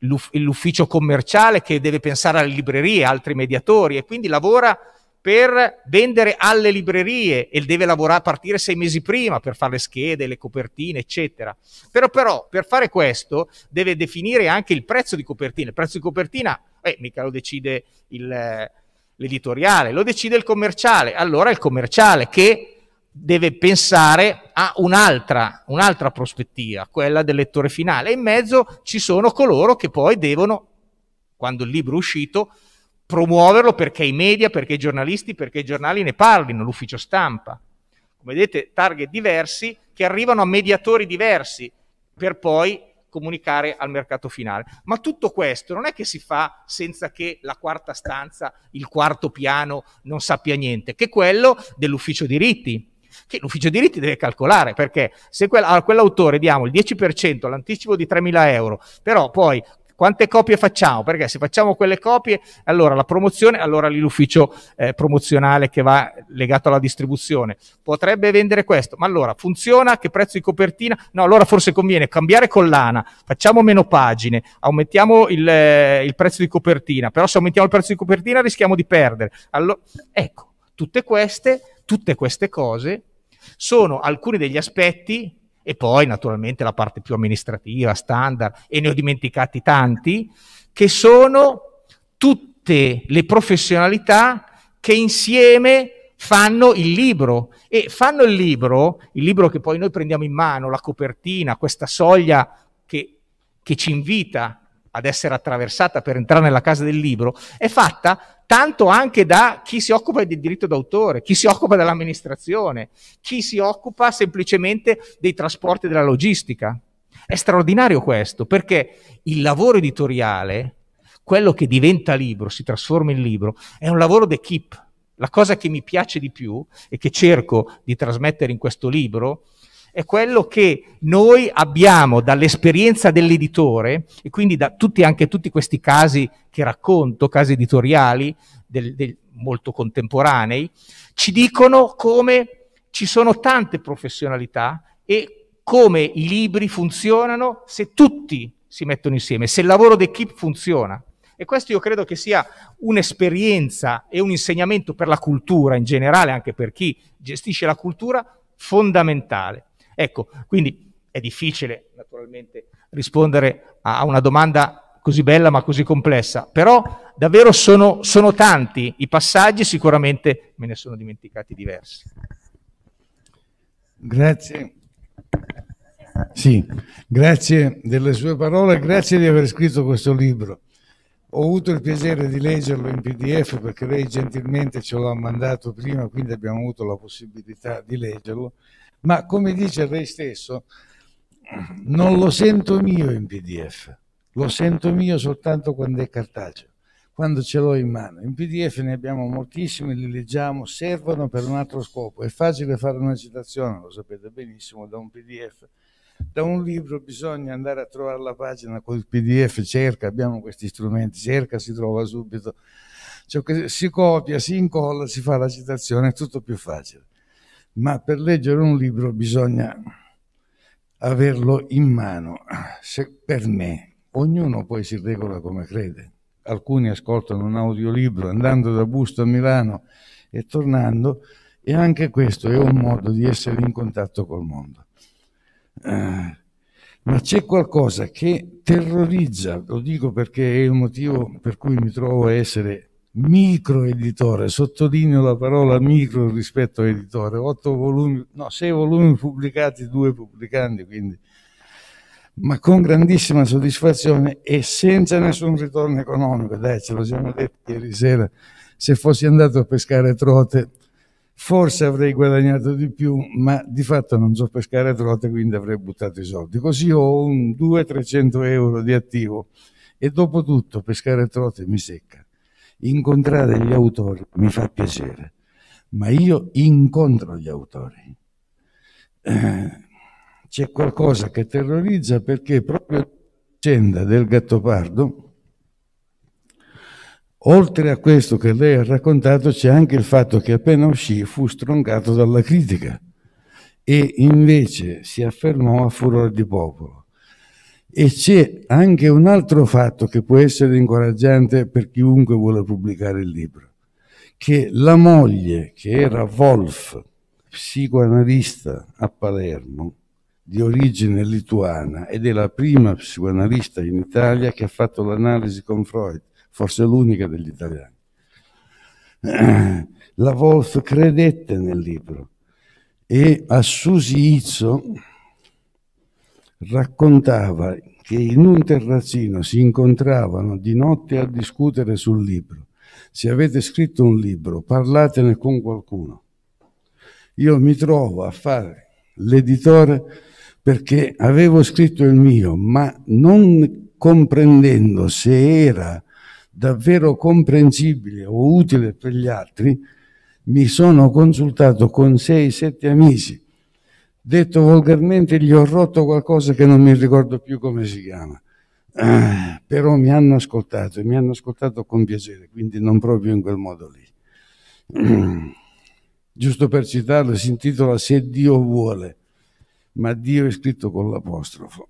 l'ufficio commerciale che deve pensare alle librerie, altri mediatori e quindi lavora per vendere alle librerie e deve lavorare a partire sei mesi prima per fare le schede, le copertine, eccetera. Però, però per fare questo deve definire anche il prezzo di copertina. Il prezzo di copertina, eh, mica lo decide l'editoriale, lo decide il commerciale. Allora il commerciale che deve pensare a un'altra, un'altra prospettiva, quella del lettore finale. E in mezzo ci sono coloro che poi devono, quando il libro è uscito, promuoverlo perché i media, perché i giornalisti, perché i giornali ne parlino, l'ufficio stampa. Come vedete, target diversi che arrivano a mediatori diversi per poi comunicare al mercato finale. Ma tutto questo non è che si fa senza che la quarta stanza, il quarto piano non sappia niente, che è quello dell'ufficio diritti, che l'ufficio diritti deve calcolare, perché se quel, a quell'autore diamo il 10%, l'anticipo di 3.000 euro, però poi quante copie facciamo? Perché se facciamo quelle copie, allora la promozione, allora lì l'ufficio eh, promozionale che va legato alla distribuzione potrebbe vendere questo, ma allora funziona? Che prezzo di copertina? No, allora forse conviene cambiare collana, facciamo meno pagine, aumentiamo il, eh, il prezzo di copertina, però se aumentiamo il prezzo di copertina rischiamo di perdere. Allora, ecco, tutte queste Tutte queste cose sono alcuni degli aspetti e poi naturalmente la parte più amministrativa, standard, e ne ho dimenticati tanti, che sono tutte le professionalità che insieme fanno il libro e fanno il libro, il libro che poi noi prendiamo in mano, la copertina, questa soglia che, che ci invita ad essere attraversata per entrare nella casa del libro, è fatta tanto anche da chi si occupa del diritto d'autore, chi si occupa dell'amministrazione, chi si occupa semplicemente dei trasporti e della logistica. È straordinario questo, perché il lavoro editoriale, quello che diventa libro, si trasforma in libro, è un lavoro d'equipe. La cosa che mi piace di più e che cerco di trasmettere in questo libro è quello che noi abbiamo dall'esperienza dell'editore e quindi da tutti, anche tutti questi casi che racconto, casi editoriali del, del, molto contemporanei, ci dicono come ci sono tante professionalità e come i libri funzionano se tutti si mettono insieme, se il lavoro d'equipe funziona. E questo io credo che sia un'esperienza e un insegnamento per la cultura in generale, anche per chi gestisce la cultura, fondamentale. Ecco, quindi è difficile naturalmente rispondere a una domanda così bella ma così complessa, però davvero sono, sono tanti i passaggi, sicuramente me ne sono dimenticati diversi. Grazie. Sì, grazie delle sue parole, grazie di aver scritto questo libro. Ho avuto il piacere di leggerlo in PDF perché lei gentilmente ce l'ha mandato prima, quindi abbiamo avuto la possibilità di leggerlo ma come dice lei stesso, non lo sento mio in PDF, lo sento mio soltanto quando è cartaceo, quando ce l'ho in mano. In PDF ne abbiamo moltissimi, li leggiamo, servono per un altro scopo. È facile fare una citazione, lo sapete benissimo, da un PDF. Da un libro bisogna andare a trovare la pagina col PDF, cerca, abbiamo questi strumenti, cerca, si trova subito. Cioè, si copia, si incolla, si fa la citazione, è tutto più facile ma per leggere un libro bisogna averlo in mano, Se, per me. Ognuno poi si regola come crede. Alcuni ascoltano un audiolibro andando da Busto a Milano e tornando, e anche questo è un modo di essere in contatto col mondo. Eh, ma c'è qualcosa che terrorizza, lo dico perché è il motivo per cui mi trovo a essere micro editore, sottolineo la parola micro rispetto a editore, otto volumi, no, sei volumi pubblicati, due pubblicanti, quindi, ma con grandissima soddisfazione e senza nessun ritorno economico, dai, ce lo siamo detti ieri sera, se fossi andato a pescare trote forse avrei guadagnato di più, ma di fatto non so pescare trote, quindi avrei buttato i soldi. Così ho un 200-300 euro di attivo e dopo tutto pescare trote mi secca. Incontrare gli autori mi fa piacere, ma io incontro gli autori. Eh, c'è qualcosa che terrorizza perché proprio la vicenda del Gattopardo, oltre a questo che lei ha raccontato, c'è anche il fatto che appena uscì fu stroncato dalla critica e invece si affermò a furor di popolo. E c'è anche un altro fatto che può essere incoraggiante per chiunque vuole pubblicare il libro, che la moglie, che era Wolf, psicoanalista a Palermo, di origine lituana, ed è la prima psicoanalista in Italia che ha fatto l'analisi con Freud, forse l'unica degli italiani. La Wolf credette nel libro e a Susi Izzo raccontava che in un terrazzino si incontravano di notte a discutere sul libro. Se avete scritto un libro, parlatene con qualcuno. Io mi trovo a fare l'editore perché avevo scritto il mio, ma non comprendendo se era davvero comprensibile o utile per gli altri, mi sono consultato con sei, sette amici detto volgarmente, gli ho rotto qualcosa che non mi ricordo più come si chiama. Eh, però mi hanno ascoltato e mi hanno ascoltato con piacere, quindi non proprio in quel modo lì. Giusto per citarlo, si intitola Se Dio vuole, ma Dio è scritto con l'apostrofo.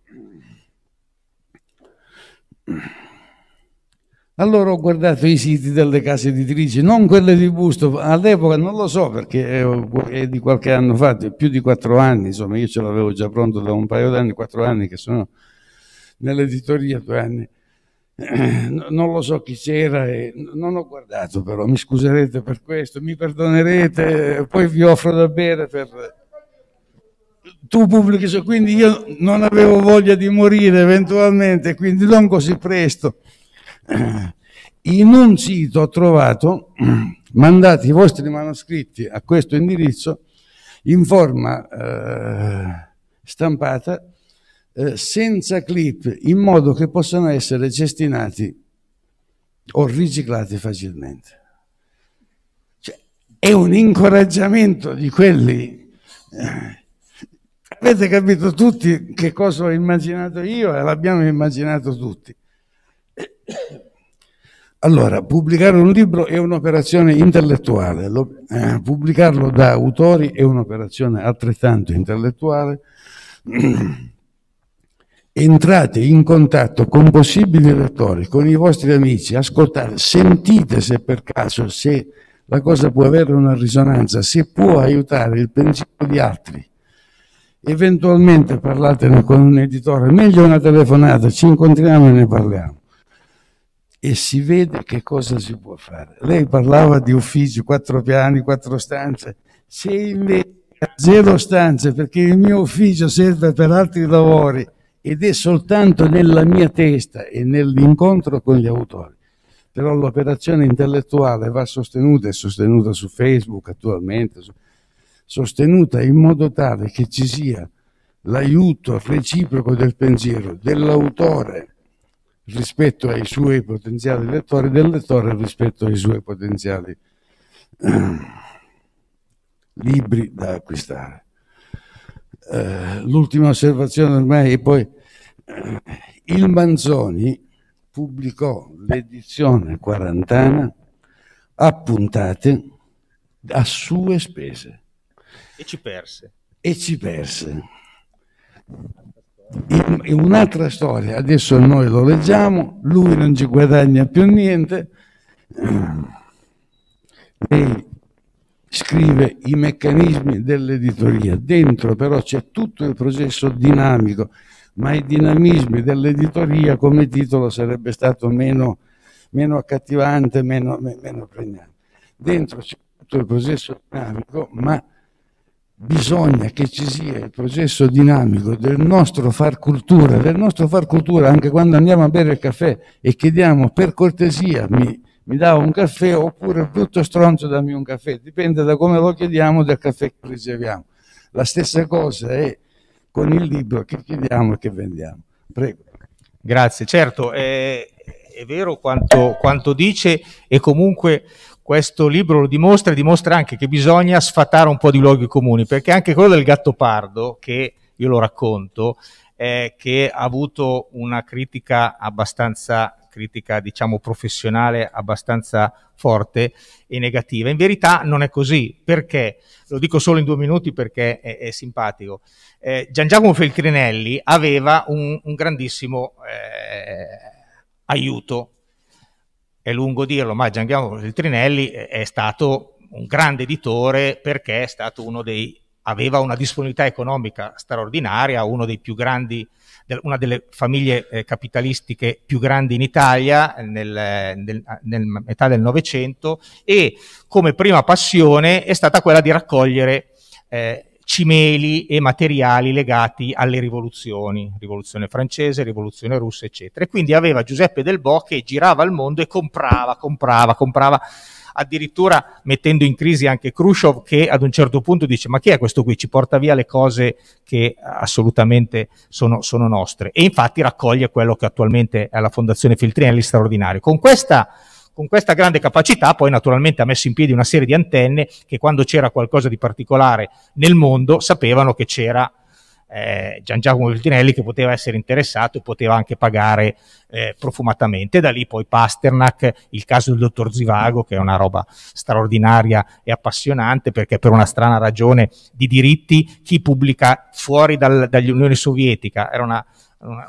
Allora ho guardato i siti delle case editrici, non quelle di Busto, all'epoca non lo so perché eh, è di qualche anno fa, più di quattro anni, insomma io ce l'avevo già pronto da un paio d'anni, quattro anni che sono nell'editoria, due anni. Non lo so chi c'era e non ho guardato però, mi scuserete per questo, mi perdonerete, poi vi offro da bere per... Tu pubblichi, quindi io non avevo voglia di morire eventualmente, quindi non così presto. In un sito ho trovato, mandate i vostri manoscritti a questo indirizzo in forma eh, stampata, eh, senza clip, in modo che possano essere cestinati o riciclati facilmente. Cioè, è un incoraggiamento di quelli... Eh, avete capito tutti che cosa ho immaginato io e l'abbiamo immaginato tutti. Allora, pubblicare un libro è un'operazione intellettuale, Lo, eh, pubblicarlo da autori è un'operazione altrettanto intellettuale. Entrate in contatto con possibili lettori, con i vostri amici, ascoltate, sentite se per caso, se la cosa può avere una risonanza, se può aiutare il pensiero di altri. Eventualmente parlatene con un editore, meglio una telefonata, ci incontriamo e ne parliamo e si vede che cosa si può fare. Lei parlava di uffici, quattro piani, quattro stanze. Se invece zero stanze perché il mio ufficio serve per altri lavori ed è soltanto nella mia testa e nell'incontro con gli autori. Però l'operazione intellettuale va sostenuta, è sostenuta su Facebook attualmente, sostenuta in modo tale che ci sia l'aiuto reciproco del pensiero dell'autore rispetto ai suoi potenziali lettori del lettore rispetto ai suoi potenziali libri da acquistare. Eh, l'ultima osservazione ormai è poi eh, il Manzoni pubblicò l'edizione quarantana a puntate a sue spese. E ci perse. E ci perse è un'altra storia, adesso noi lo leggiamo, lui non ci guadagna più niente, lei scrive i meccanismi dell'editoria, dentro però c'è tutto il processo dinamico, ma i dinamismi dell'editoria come titolo sarebbe stato meno, meno accattivante, meno, meno pregnante. Dentro c'è tutto il processo dinamico, ma bisogna che ci sia il processo dinamico del nostro far cultura, del nostro far cultura anche quando andiamo a bere il caffè e chiediamo per cortesia mi, mi dà un caffè oppure brutto stronzo dammi un caffè, dipende da come lo chiediamo e dal caffè che riceviamo. La stessa cosa è con il libro che chiediamo e che vendiamo. Prego. Grazie, certo, è, è vero quanto, quanto dice e comunque questo libro lo dimostra e dimostra anche che bisogna sfatare un po' di luoghi comuni, perché anche quello del gatto pardo, che io lo racconto, eh, che ha avuto una critica abbastanza critica diciamo professionale abbastanza forte e negativa. In verità non è così, perché lo dico solo in due minuti perché è, è simpatico. Eh, Gian Giacomo Feltrinelli aveva un, un grandissimo eh, aiuto è lungo dirlo, ma Giambiamo Feltrinelli è stato un grande editore perché è stato uno dei aveva una disponibilità economica straordinaria, uno dei più grandi, una delle famiglie eh, capitalistiche più grandi in Italia nel, nel, nel metà del Novecento e come prima passione è stata quella di raccogliere eh, cimeli e materiali legati alle rivoluzioni, rivoluzione francese, rivoluzione russa, eccetera. E quindi aveva Giuseppe Del Bo che girava il mondo e comprava, comprava, comprava, addirittura mettendo in crisi anche Khrushchev che ad un certo punto dice ma chi è questo qui? Ci porta via le cose che assolutamente sono, sono nostre. E infatti raccoglie quello che attualmente è alla Fondazione Filtrinelli straordinario. Con questa con questa grande capacità poi naturalmente ha messo in piedi una serie di antenne che quando c'era qualcosa di particolare nel mondo sapevano che c'era eh, Gian Giacomo Veltinelli che poteva essere interessato e poteva anche pagare eh, profumatamente. Da lì poi Pasternak, il caso del dottor Zivago, che è una roba straordinaria e appassionante perché per una strana ragione di diritti chi pubblica fuori dal, dall'Unione Sovietica, era una,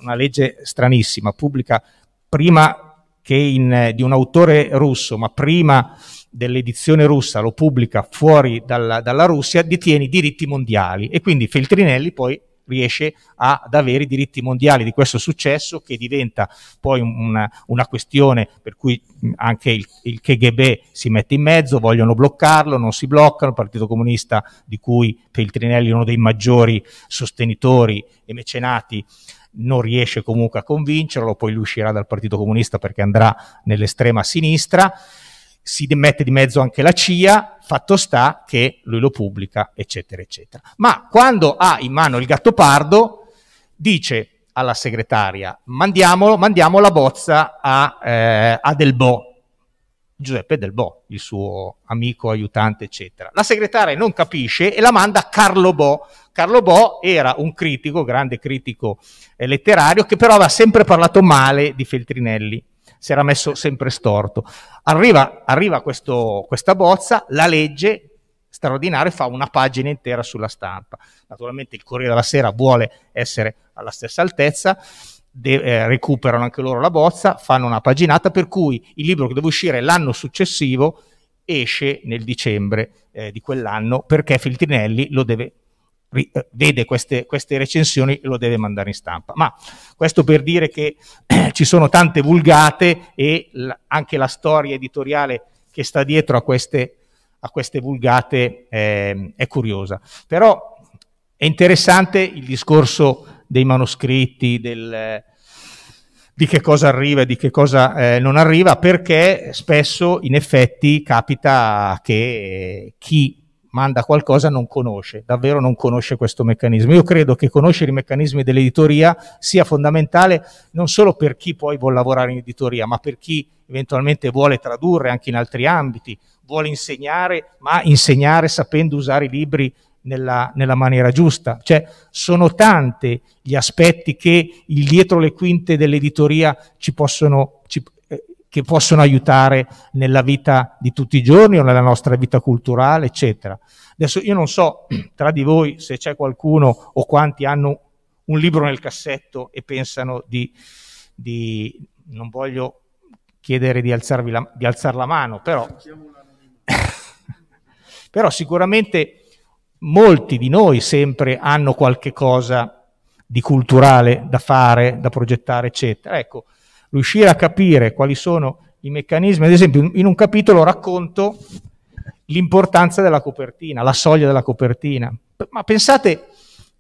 una legge stranissima, pubblica prima che in, eh, di un autore russo, ma prima dell'edizione russa lo pubblica fuori dalla, dalla Russia, detiene i diritti mondiali e quindi Feltrinelli poi riesce ad avere i diritti mondiali di questo successo che diventa poi una, una questione per cui anche il, il, KGB si mette in mezzo, vogliono bloccarlo, non si bloccano, il Partito Comunista di cui Feltrinelli è uno dei maggiori sostenitori e mecenati non riesce comunque a convincerlo, poi lui uscirà dal Partito Comunista perché andrà nell'estrema sinistra, si mette di mezzo anche la CIA, fatto sta che lui lo pubblica, eccetera, eccetera. Ma quando ha in mano il gatto pardo, dice alla segretaria, mandiamolo, mandiamo la bozza a, eh, a Delbo, Giuseppe Delbo, il suo amico, aiutante, eccetera. La segretaria non capisce e la manda a Carlo Bo, Carlo Bo era un critico, grande critico eh, letterario, che però aveva sempre parlato male di Feltrinelli, si era messo sempre storto. Arriva, arriva questo, questa bozza, la legge straordinaria fa una pagina intera sulla stampa. Naturalmente il Corriere della Sera vuole essere alla stessa altezza, de- eh, recuperano anche loro la bozza, fanno una paginata, per cui il libro che deve uscire l'anno successivo esce nel dicembre eh, di quell'anno perché Feltrinelli lo deve eh, vede queste, queste recensioni e lo deve mandare in stampa. Ma questo per dire che ci sono tante vulgate e anche la storia editoriale che sta dietro a queste, a queste vulgate eh, è curiosa. Però è interessante il discorso dei manoscritti, del, di che cosa arriva e di che cosa eh, non arriva, perché spesso in effetti capita che chi manda qualcosa non conosce, davvero non conosce questo meccanismo. Io credo che conoscere i meccanismi dell'editoria sia fondamentale non solo per chi poi vuole lavorare in editoria, ma per chi eventualmente vuole tradurre anche in altri ambiti, vuole insegnare, ma insegnare sapendo usare i libri nella, nella, maniera giusta. Cioè, sono tanti gli aspetti che il dietro le quinte dell'editoria ci possono, ci, che possono aiutare nella vita di tutti i giorni o nella nostra vita culturale, eccetera. Adesso io non so tra di voi se c'è qualcuno o quanti hanno un libro nel cassetto e pensano di, di non voglio chiedere di, alzarvi la, di alzare la mano, però, però sicuramente molti di noi sempre hanno qualche cosa di culturale da fare, da progettare, eccetera. Ecco, riuscire a capire quali sono i meccanismi. Ad esempio, in un capitolo racconto l'importanza della copertina, la soglia della copertina. Ma pensate,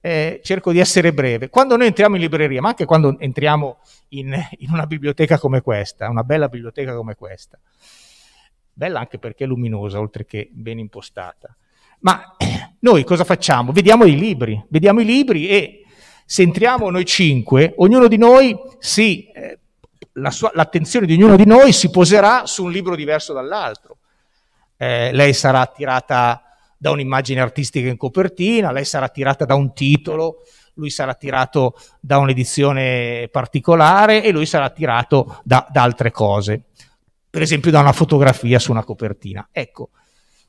eh, cerco di essere breve, quando noi entriamo in libreria, ma anche quando entriamo in, in una biblioteca come questa, una bella biblioteca come questa, bella anche perché è luminosa, oltre che ben impostata. Ma noi cosa facciamo? Vediamo i libri, vediamo i libri e se entriamo noi cinque, ognuno di noi si eh, la sua, l'attenzione di ognuno di noi si poserà su un libro diverso dall'altro. Eh, lei sarà attirata da un'immagine artistica in copertina, lei sarà attirata da un titolo, lui sarà attirato da un'edizione particolare e lui sarà attirato da, da altre cose, per esempio da una fotografia su una copertina. Ecco,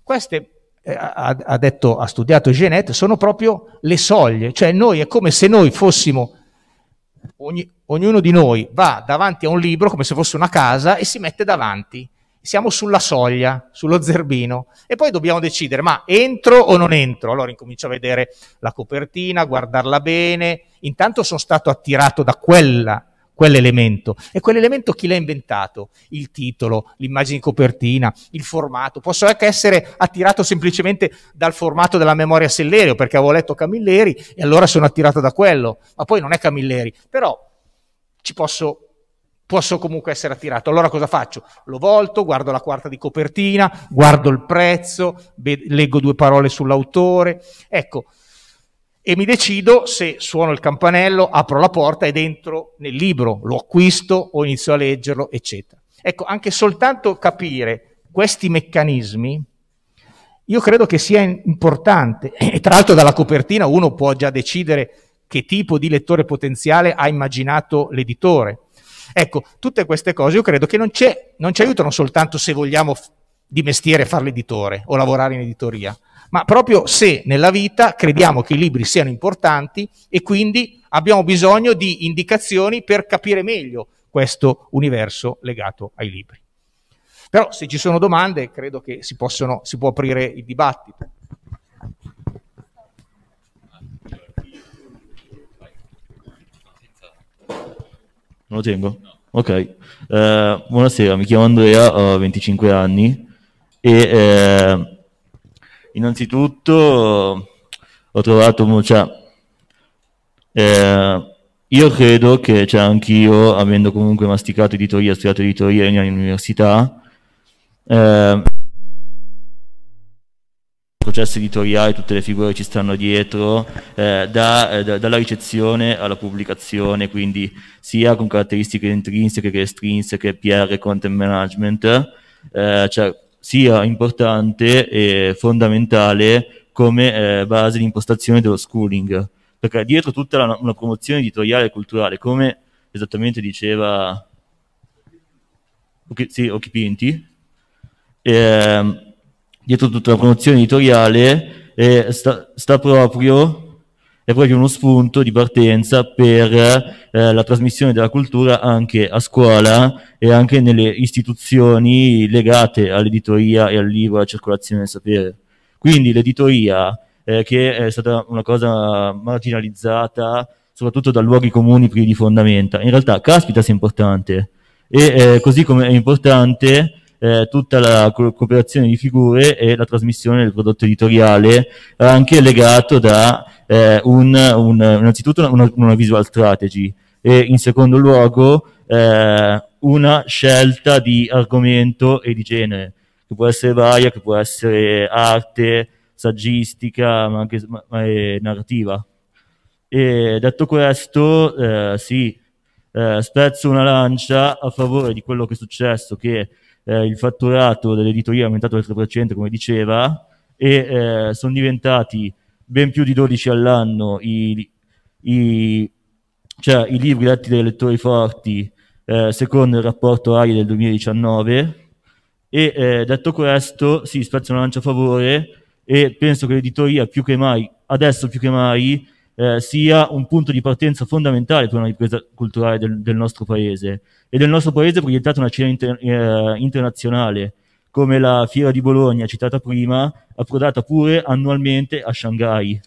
queste eh, ha, ha, detto, ha studiato Genette, sono proprio le soglie, cioè noi è come se noi fossimo ogni, ognuno di noi va davanti a un libro come se fosse una casa e si mette davanti. Siamo sulla soglia, sullo zerbino, e poi dobbiamo decidere, ma entro o non entro? Allora incomincio a vedere la copertina, a guardarla bene. Intanto sono stato attirato da quella, quell'elemento. E quell'elemento chi l'ha inventato? Il titolo, l'immagine di copertina, il formato. Posso anche essere attirato semplicemente dal formato della memoria Sellerio, perché avevo letto Camilleri e allora sono attirato da quello. Ma poi non è Camilleri. Però ci posso posso comunque essere attirato. Allora cosa faccio? Lo volto, guardo la quarta di copertina, guardo il prezzo, leggo due parole sull'autore, ecco, e mi decido se suono il campanello, apro la porta ed entro nel libro, lo acquisto o inizio a leggerlo, eccetera. Ecco, anche soltanto capire questi meccanismi, io credo che sia importante, e tra l'altro dalla copertina uno può già decidere che tipo di lettore potenziale ha immaginato l'editore. Ecco, tutte queste cose io credo che non, non ci aiutano soltanto se vogliamo di mestiere fare l'editore o lavorare in editoria, ma proprio se nella vita crediamo che i libri siano importanti e quindi abbiamo bisogno di indicazioni per capire meglio questo universo legato ai libri. Però se ci sono domande credo che si, possono, si può aprire il dibattito. Lo tengo? Ok. Eh, buonasera, mi chiamo Andrea, ho 25 anni e eh, innanzitutto ho trovato... Cioè, eh, io credo che cioè, anch'io, avendo comunque masticato editoria, studiato editoria in università, eh, processo editoriale, tutte le figure che ci stanno dietro, eh, da, eh, da, dalla ricezione alla pubblicazione, quindi sia con caratteristiche intrinseche che estrinseche, PR, content management, eh, cioè sia importante e fondamentale come eh, base di impostazione dello schooling, perché dietro tutta la, una promozione editoriale e culturale, come esattamente diceva sì, Occhipinti, eh, dietro tutta la promozione editoriale eh, sta, sta proprio è proprio uno spunto di partenza per eh, la trasmissione della cultura anche a scuola e anche nelle istituzioni legate all'editoria e al libro, alla circolazione del sapere. Quindi l'editoria, eh, che è stata una cosa marginalizzata soprattutto da luoghi comuni privi di fondamenta, in realtà caspita se è importante. E eh, così come è importante eh, tutta la co- cooperazione di figure e la trasmissione del prodotto editoriale, anche legato da eh, un, un, innanzitutto una, una, visual strategy e in secondo luogo eh, una scelta di argomento e di genere, che può essere varia, che può essere arte, saggistica, ma anche ma, ma narrativa. E detto questo, eh, sì, eh, spezzo una lancia a favore di quello che è successo, che eh, il fatturato dell'editoria è aumentato del 3%, come diceva, e eh, sono diventati ben più di 12 all'anno i, i, cioè, i libri letti dai lettori forti eh, secondo il rapporto AI del 2019 e eh, detto questo si spezza una lancia a favore e penso che l'editoria più che mai, adesso più che mai, eh, sia un punto di partenza fondamentale per una ripresa culturale del, del nostro paese e del nostro paese proiettato una scena inter, eh, internazionale come la Fiera di Bologna citata prima, approdata pure annualmente a Shanghai.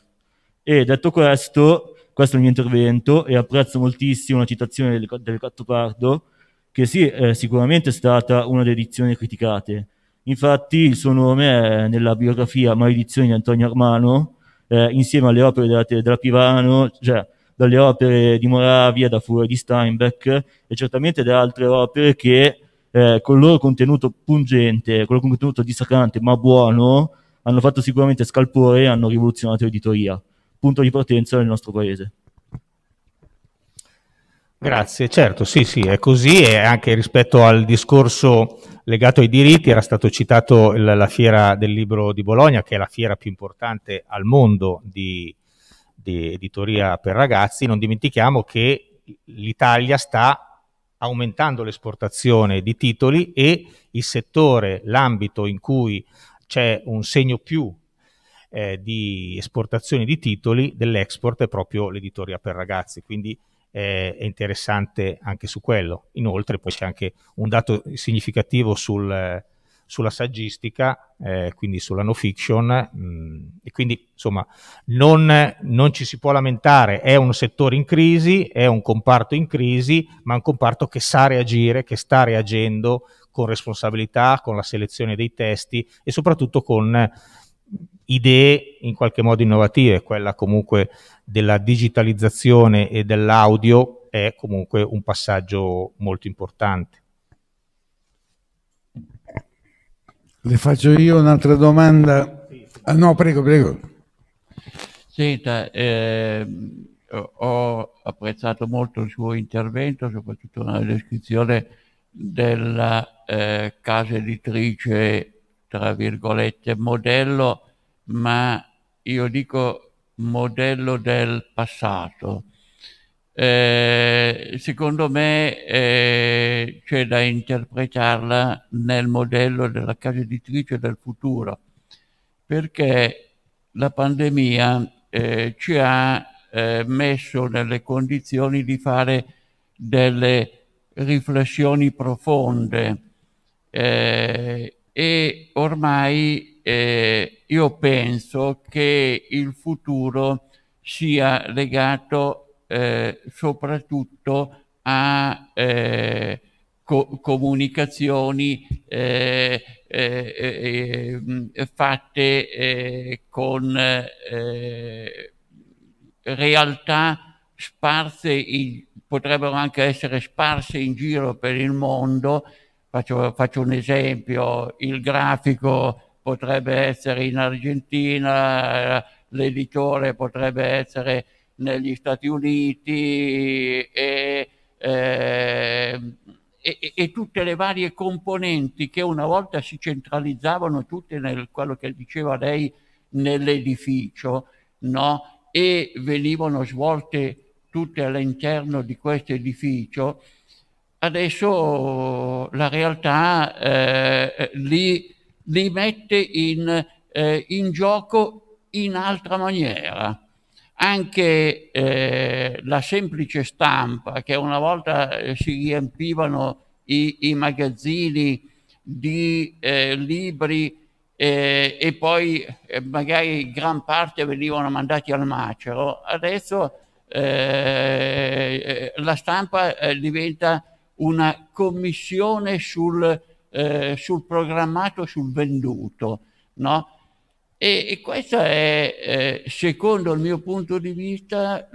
E detto questo, questo è il mio intervento e apprezzo moltissimo la citazione del, del Cattopardo, che sì, è sicuramente stata una delle edizioni criticate. Infatti il suo nome è nella biografia Maledizioni di Antonio Armano, eh, insieme alle opere della, della Pivano, cioè dalle opere di Moravia, da Fuori di Steinbeck e certamente da altre opere che eh, con il loro contenuto pungente, con il contenuto dissacrante ma buono, hanno fatto sicuramente scalpore e hanno rivoluzionato l'editoria. Punto di partenza nel nostro paese. Grazie, certo, sì, sì, è così e anche rispetto al discorso legato ai diritti era stato citato il, la fiera del libro di Bologna, che è la fiera più importante al mondo di, di editoria per ragazzi. Non dimentichiamo che l'Italia sta aumentando l'esportazione di titoli e il settore, l'ambito in cui c'è un segno più eh, di esportazione di titoli dell'export è proprio l'editoria per ragazzi. Quindi eh, è interessante anche su quello. Inoltre poi c'è anche un dato significativo sul, sulla saggistica, eh, quindi sulla no fiction, mh, mm, e quindi insomma non, non, ci si può lamentare, è un settore in crisi, è un comparto in crisi, ma un comparto che sa reagire, che sta reagendo con responsabilità, con la selezione dei testi e soprattutto con idee in qualche modo innovative, quella comunque della digitalizzazione e dell'audio è comunque un passaggio molto importante. Le faccio io un'altra domanda. Ah, no, prego, prego. Senta, eh, ho apprezzato molto il suo intervento, soprattutto nella descrizione della eh, casa editrice, tra virgolette, modello ma io dico modello del passato. Eh, secondo me eh, c'è da interpretarla nel modello della casa editrice del futuro, perché la pandemia eh, ci ha eh, messo nelle condizioni di fare delle riflessioni profonde eh, e ormai eh, io penso che il futuro sia legato eh, soprattutto a eh, co comunicazioni eh, eh, eh, fatte con realtà sparse, in, potrebbero anche essere sparse in giro per il mondo. Faccio, faccio un esempio, il grafico potrebbe essere in Argentina, eh, l'editore potrebbe essere negli Stati Uniti e, eh, e, e, tutte le varie componenti che una volta si centralizzavano tutte nel quello che diceva lei nell'edificio, no? E venivano svolte tutte all'interno di questo edificio. Adesso la realtà eh, lì li mette in, eh, in gioco in altra maniera. Anche eh, la semplice stampa, che una volta eh, si riempivano i, i magazzini di eh, libri eh, e poi eh, magari gran parte venivano mandati al macero, adesso la stampa diventa una commissione sul eh, sul programmato, sul venduto. No? E, e, questa è, eh, secondo il mio punto di vista,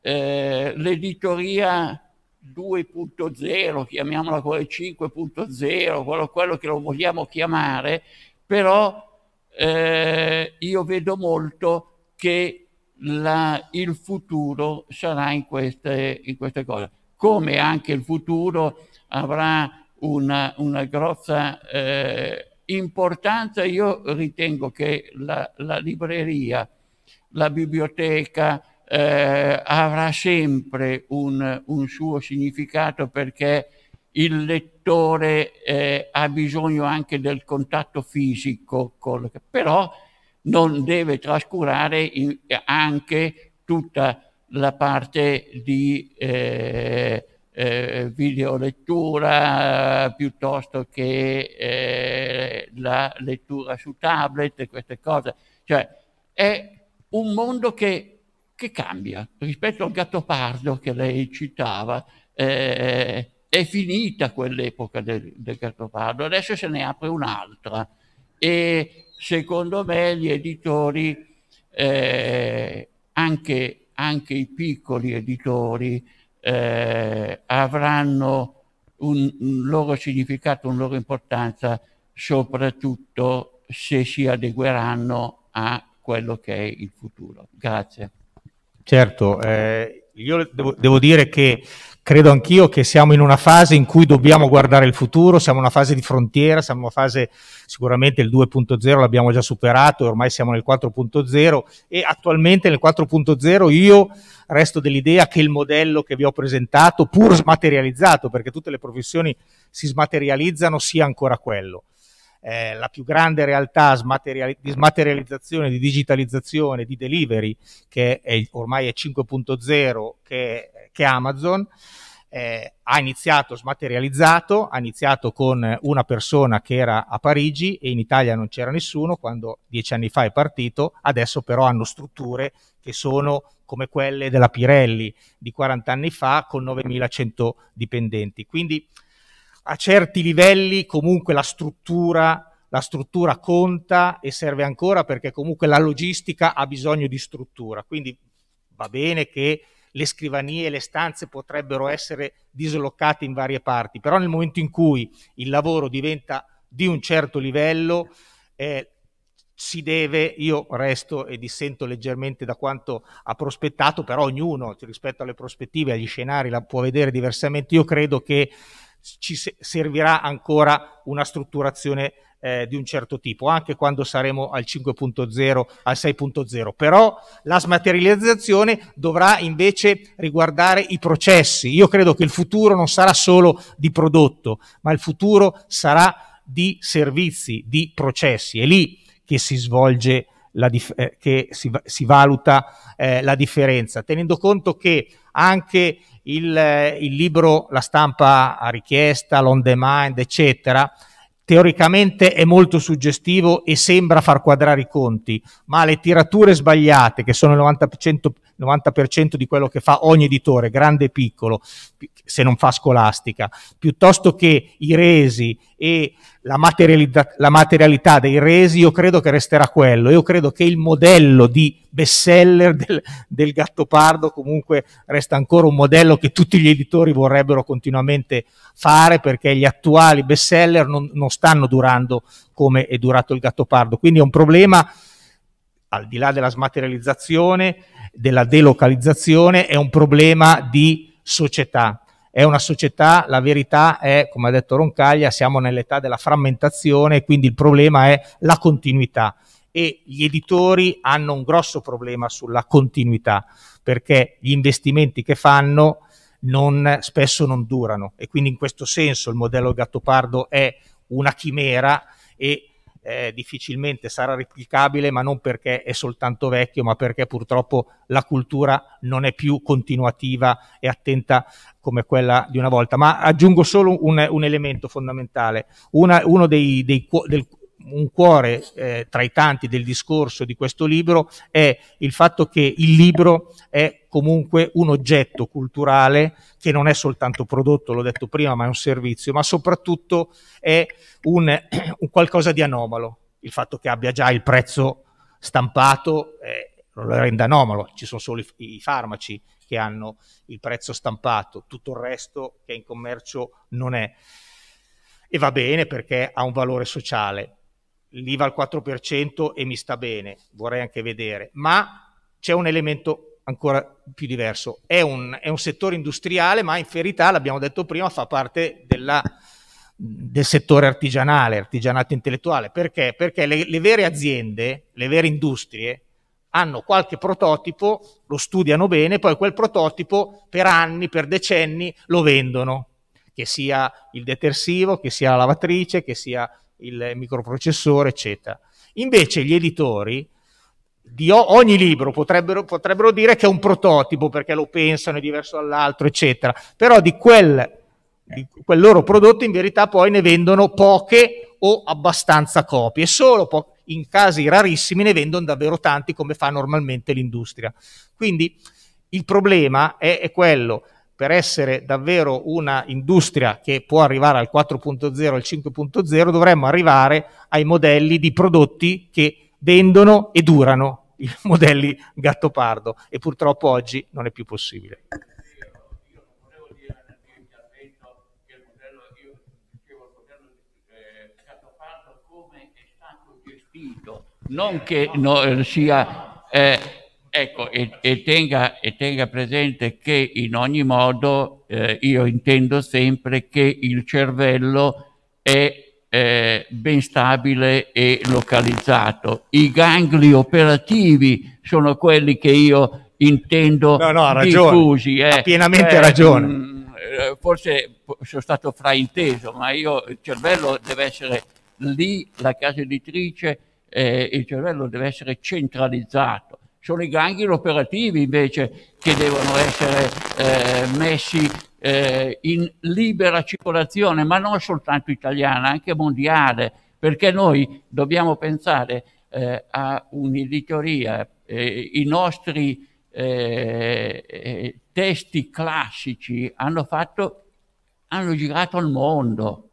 eh, l'editoria eh, 2.0, chiamiamola quella 5.0, quello, quello, che lo vogliamo chiamare, però eh, io vedo molto che la, il futuro sarà in queste, in queste cose, come anche il futuro avrà una, una grossa eh, importanza. Io ritengo che la, la libreria, la biblioteca eh, avrà sempre un, un, suo significato perché il lettore eh, ha bisogno anche del contatto fisico, col, però non deve trascurare in, anche tutta la parte di eh, eh, videolettura eh, piuttosto che eh, la lettura su tablet, queste cose. Cioè è un mondo che, che cambia rispetto al gattopardo che lei citava. Eh, è finita quell'epoca del, del gattopardo, adesso se ne apre un'altra e secondo me gli editori, eh, anche, anche, i piccoli editori, eh, avranno un, un loro significato, una loro importanza, soprattutto se si adegueranno a quello che è il futuro. Grazie. Certo, eh, io devo, devo dire che credo anch'io che siamo in una fase in cui dobbiamo guardare il futuro, siamo in una fase di frontiera, siamo in una fase sicuramente il 2.0 l'abbiamo già superato, ormai siamo nel 4.0 e attualmente nel 4.0 io resto dell'idea che il modello che vi ho presentato, pur smaterializzato, perché tutte le professioni si smaterializzano, sia ancora quello eh, la più grande realtà smateriali- di smaterializzazione, di digitalizzazione, di delivery, che è, ormai è 5.0, che, che Amazon. Eh, ha iniziato smaterializzato, ha iniziato con una persona che era a Parigi e in Italia non c'era nessuno quando dieci anni fa è partito, adesso però hanno strutture che sono come quelle della Pirelli di 40 anni fa con 9100 dipendenti. Quindi a certi livelli comunque la struttura, la struttura conta e serve ancora perché comunque la logistica ha bisogno di struttura. Quindi va bene che le scrivanie e le stanze potrebbero essere dislocate in varie parti, però nel momento in cui il lavoro diventa di un certo livello, eh, si deve, io resto e dissento leggermente da quanto ha prospettato, però ognuno rispetto alle prospettive, agli scenari la può vedere diversamente, io credo che ci servirà ancora una strutturazione eh, di un certo tipo, anche quando saremo al 5.0, al 6.0. Però la smaterializzazione dovrà invece riguardare i processi. Io credo che il futuro non sarà solo di prodotto, ma il futuro sarà di servizi, di processi. È lì che si svolge la eh, che si, si valuta eh, la differenza, tenendo conto che anche il, il libro, la stampa a richiesta, l'on demand, eccetera, teoricamente è molto suggestivo e sembra far quadrare i conti, ma le tirature sbagliate, che sono il 90%, 90% di quello che fa ogni editore, grande e piccolo, se non fa scolastica, piuttosto che i resi e la, materialità, la materialità dei resi io credo che resterà quello, io credo che il modello di bestseller del, del Gattopardo comunque resta ancora un modello che tutti gli editori vorrebbero continuamente fare perché gli attuali bestseller non, non stanno durando come è durato il Gattopardo, quindi è un problema al di là della smaterializzazione, della delocalizzazione, è un problema di società è una società, la verità è, come ha detto Roncaglia, siamo nell'età della frammentazione quindi il problema è la continuità e gli editori hanno un grosso problema sulla continuità perché gli investimenti che fanno non, spesso non durano e quindi in questo senso il modello Gattopardo è una chimera e eh, difficilmente sarà replicabile, ma non perché è soltanto vecchio, ma perché purtroppo la cultura non è più continuativa e attenta come quella di una volta. Ma aggiungo solo un, un elemento fondamentale. Una, uno dei, dei, del, un cuore eh, tra i tanti del discorso di questo libro è il fatto che il libro è comunque un oggetto culturale che non è soltanto prodotto, l'ho detto prima, ma è un servizio, ma soprattutto è un, un qualcosa di anomalo, il fatto che abbia già il prezzo stampato eh, lo rende anomalo, ci sono solo i, i farmaci che hanno il prezzo stampato, tutto il resto che è in commercio non è. E va bene perché ha un valore sociale l'IVA al 4% e mi sta bene, vorrei anche vedere, ma c'è un elemento ancora più diverso, è un, è un settore industriale ma in verità, l'abbiamo detto prima, fa parte della, del settore artigianale, artigianato intellettuale, perché? Perché le, le vere aziende, le vere industrie hanno qualche prototipo, lo studiano bene, poi quel prototipo per anni, per decenni lo vendono, che sia il detersivo, che sia la lavatrice, che sia il microprocessore, eccetera. Invece gli editori di ogni libro potrebbero, potrebbero, dire che è un prototipo perché lo pensano, è diverso dall'altro, eccetera, però di quel, di quel loro prodotto in verità poi ne vendono poche o abbastanza copie, solo po- in casi rarissimi ne vendono davvero tanti come fa normalmente l'industria. Quindi il problema è, è quello, per essere davvero una industria che può arrivare al 4.0, al 5.0, dovremmo arrivare ai modelli di prodotti che vendono e durano, i modelli gattopardo, e purtroppo oggi non è più possibile. Non che no, eh, sia eh, Ecco, e, e, tenga, e, tenga, presente che in ogni modo eh, io intendo sempre che il cervello è eh, ben stabile e localizzato. I gangli operativi sono quelli che io intendo no, no, ha diffusi. Eh. Ha pienamente eh, ragione. Mm, Mh, forse sono stato frainteso, ma io il cervello deve essere lì, la casa editrice, eh, il cervello deve essere centralizzato sono i gangheri operativi invece che devono essere eh, messi eh, in libera circolazione, ma non soltanto italiana, anche mondiale, perché noi dobbiamo pensare eh, a un'editoria, eh, i nostri eh, eh, testi classici hanno, fatto, hanno girato il mondo.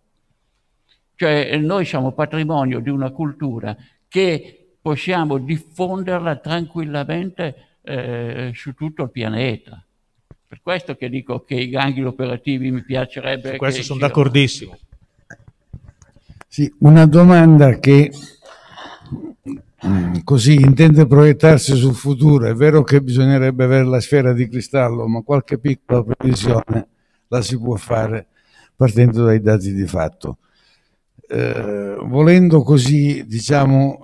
Cioè noi siamo patrimonio di una cultura che possiamo diffonderla tranquillamente eh, su tutto il pianeta. Per questo che dico che i gangli operativi mi piacerebbe... Su questo sono d'accordissimo. Sì, una domanda che mm, così intende proiettarsi sul futuro. È vero che bisognerebbe avere la sfera di cristallo, ma qualche piccola previsione la si può fare partendo dai dati di fatto. Eh, volendo così, diciamo,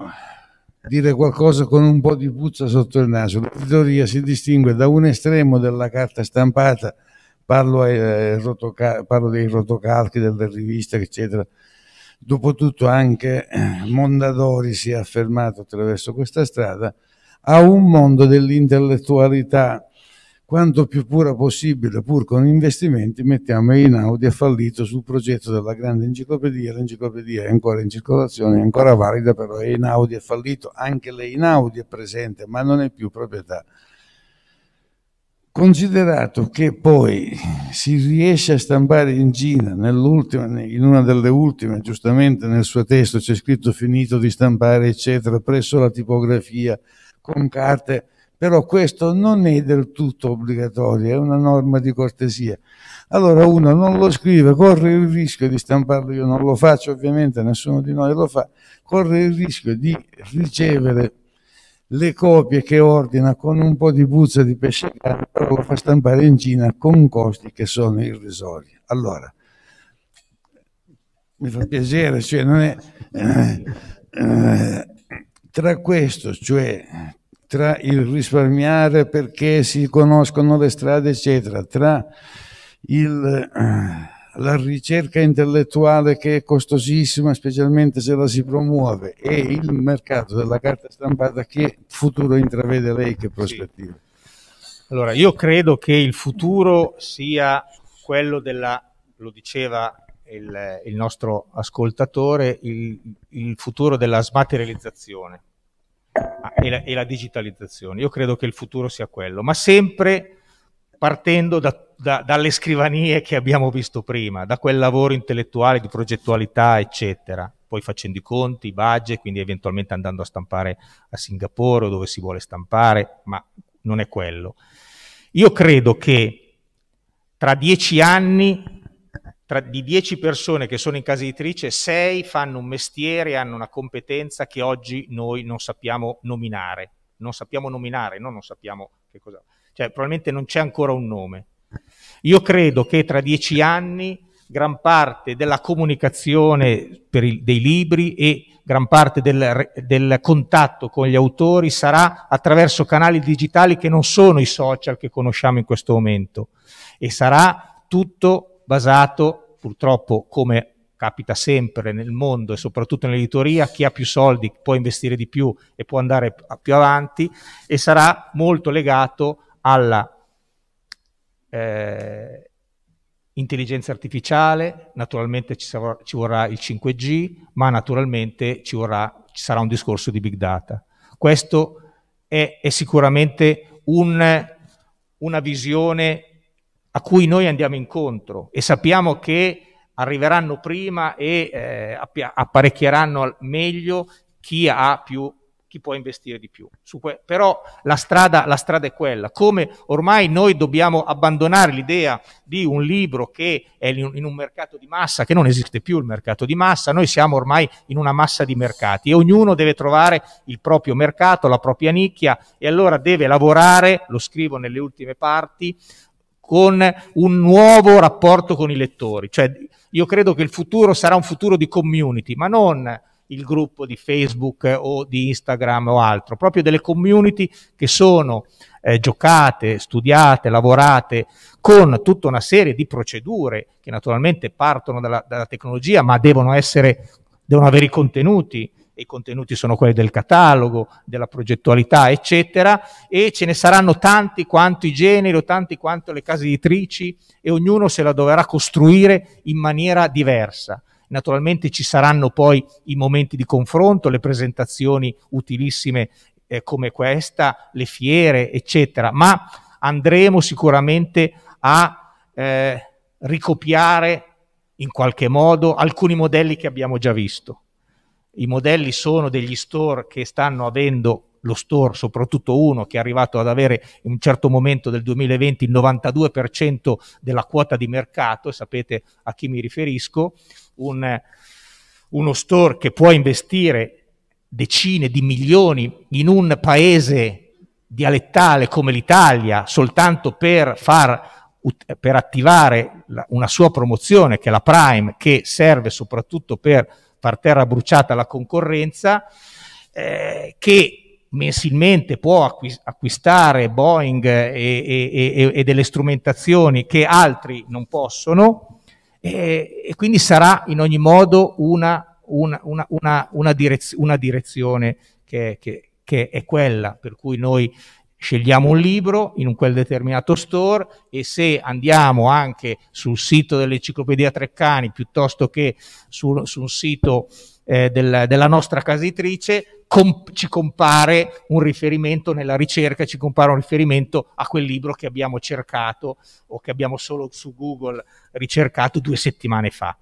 dire qualcosa con un po' di puzza sotto il naso. L'editoria si distingue da un estremo della carta stampata, parlo, ai, eh, parlo dei rotocalchi, delle riviste, eccetera. Dopotutto anche eh, Mondadori si è affermato attraverso questa strada a un mondo dell'intellettualità quanto più pura possibile, pur con investimenti, mettiamo Einaudi è fallito sul progetto della grande enciclopedia, l'enciclopedia è ancora in circolazione, è ancora valida, però Einaudi è fallito, anche l'Einaudi è presente, ma non è più proprietà. Considerato che poi si riesce a stampare in Cina, in una delle ultime, giustamente nel suo testo c'è scritto finito di stampare, eccetera, presso la tipografia, con carte però questo non è del tutto obbligatorio, è una norma di cortesia. Allora uno non lo scrive, corre il rischio di stamparlo, io non lo faccio ovviamente, nessuno di noi lo fa, corre il rischio di ricevere le copie che ordina con un po' di puzza di pesce cane, però lo fa stampare in Cina con costi che sono irrisori. Allora, mi fa piacere, cioè non è... Eh, eh, tra questo, cioè tra il risparmiare perché si conoscono le strade, eccetera, tra il, eh, la ricerca intellettuale che è costosissima, specialmente se la si promuove, e il mercato della carta stampata, che futuro intravede lei, che prospettive? Sì. Allora, io credo che il futuro sia quello della, lo diceva il, il nostro ascoltatore, il, il futuro della smaterializzazione Ah, e la, e la, digitalizzazione. Io credo che il futuro sia quello, ma sempre partendo da, da, dalle scrivanie che abbiamo visto prima, da quel lavoro intellettuale di progettualità, eccetera, poi facendo i conti, i budget, quindi eventualmente andando a stampare a Singapore o dove si vuole stampare, ma non è quello. Io credo che tra dieci anni tra, di 10 persone che sono in casa editrice, 6 fanno un mestiere, hanno una competenza che oggi noi non sappiamo nominare. Non sappiamo nominare, no? non sappiamo che cosa. Cioè, probabilmente non c'è ancora un nome. Io credo che tra dieci anni gran parte della comunicazione il, dei libri e gran parte del, del, contatto con gli autori sarà attraverso canali digitali che non sono i social che conosciamo in questo momento e sarà tutto basato purtroppo come capita sempre nel mondo e soprattutto nell'editoria, chi ha più soldi può investire di più e può andare più avanti e sarà molto legato alla eh, intelligenza artificiale, naturalmente ci, sarà, ci, vorrà il 5G, ma naturalmente ci, vorrà, ci, sarà un discorso di big data. Questo è, è sicuramente un, una visione a cui noi andiamo incontro e sappiamo che arriveranno prima e eh, apparecchieranno meglio chi ha più chi può investire di più. però la strada, la strada, è quella. Come ormai noi dobbiamo abbandonare l'idea di un libro che è in un mercato di massa, che non esiste più il mercato di massa, noi siamo ormai in una massa di mercati e ognuno deve trovare il proprio mercato, la propria nicchia e allora deve lavorare, lo scrivo nelle ultime parti, con un nuovo rapporto con i lettori. Cioè, io credo che il futuro sarà un futuro di community, ma non il gruppo di Facebook o di Instagram o altro, proprio delle community che sono eh, giocate, studiate, lavorate con tutta una serie di procedure che naturalmente partono dalla, dalla tecnologia, ma devono essere devono avere i contenuti, i contenuti sono quelli del catalogo, della progettualità, eccetera, e ce ne saranno tanti quanto i generi o tanti quanto le case editrici e ognuno se la dovrà costruire in maniera diversa. Naturalmente ci saranno poi i momenti di confronto, le presentazioni utilissime eh, come questa, le fiere, eccetera, ma andremo sicuramente a eh, ricopiare in qualche modo alcuni modelli che abbiamo già visto i modelli sono degli store che stanno avendo lo store, soprattutto uno che è arrivato ad avere in un certo momento del 2020 il 92% della quota di mercato, sapete a chi mi riferisco, un, uno store che può investire decine di milioni in un paese dialettale come l'Italia soltanto per far per attivare una sua promozione che è la Prime che serve soprattutto per far terra bruciata alla concorrenza eh, che mensilmente può acquistare Boeing e, e, e, delle strumentazioni che altri non possono e, e quindi sarà in ogni modo una, una, una, una direz, direzione che, che, che è quella per cui noi scegliamo un libro in un quel determinato store e se andiamo anche sul sito dell'Enciclopedia Treccani piuttosto che su, su un sito eh, del, della nostra casa editrice, com ci compare un riferimento nella ricerca, ci compare un riferimento a quel libro che abbiamo cercato o che abbiamo solo su Google ricercato due settimane fa.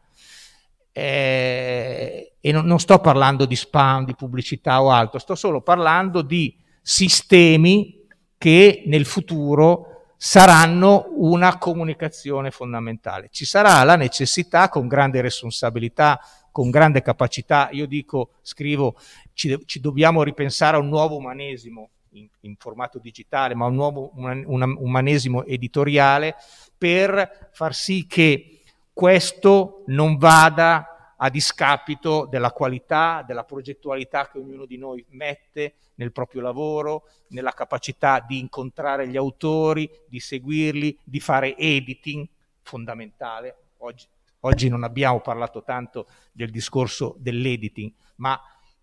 Eh, e non, non sto parlando di spam, di pubblicità o altro, sto solo parlando di sistemi che nel futuro saranno una comunicazione fondamentale. Ci sarà la necessità, con grande responsabilità, con grande capacità, io dico, scrivo, ci, ci dobbiamo ripensare a un nuovo umanesimo in, in formato digitale, ma un nuovo un, un, umanesimo editoriale per far sì che questo non vada a discapito della qualità, della progettualità che ognuno di noi mette nel proprio lavoro, nella capacità di incontrare gli autori, di seguirli, di fare editing, fondamentale. Oggi, oggi non abbiamo parlato tanto del discorso dell'editing, ma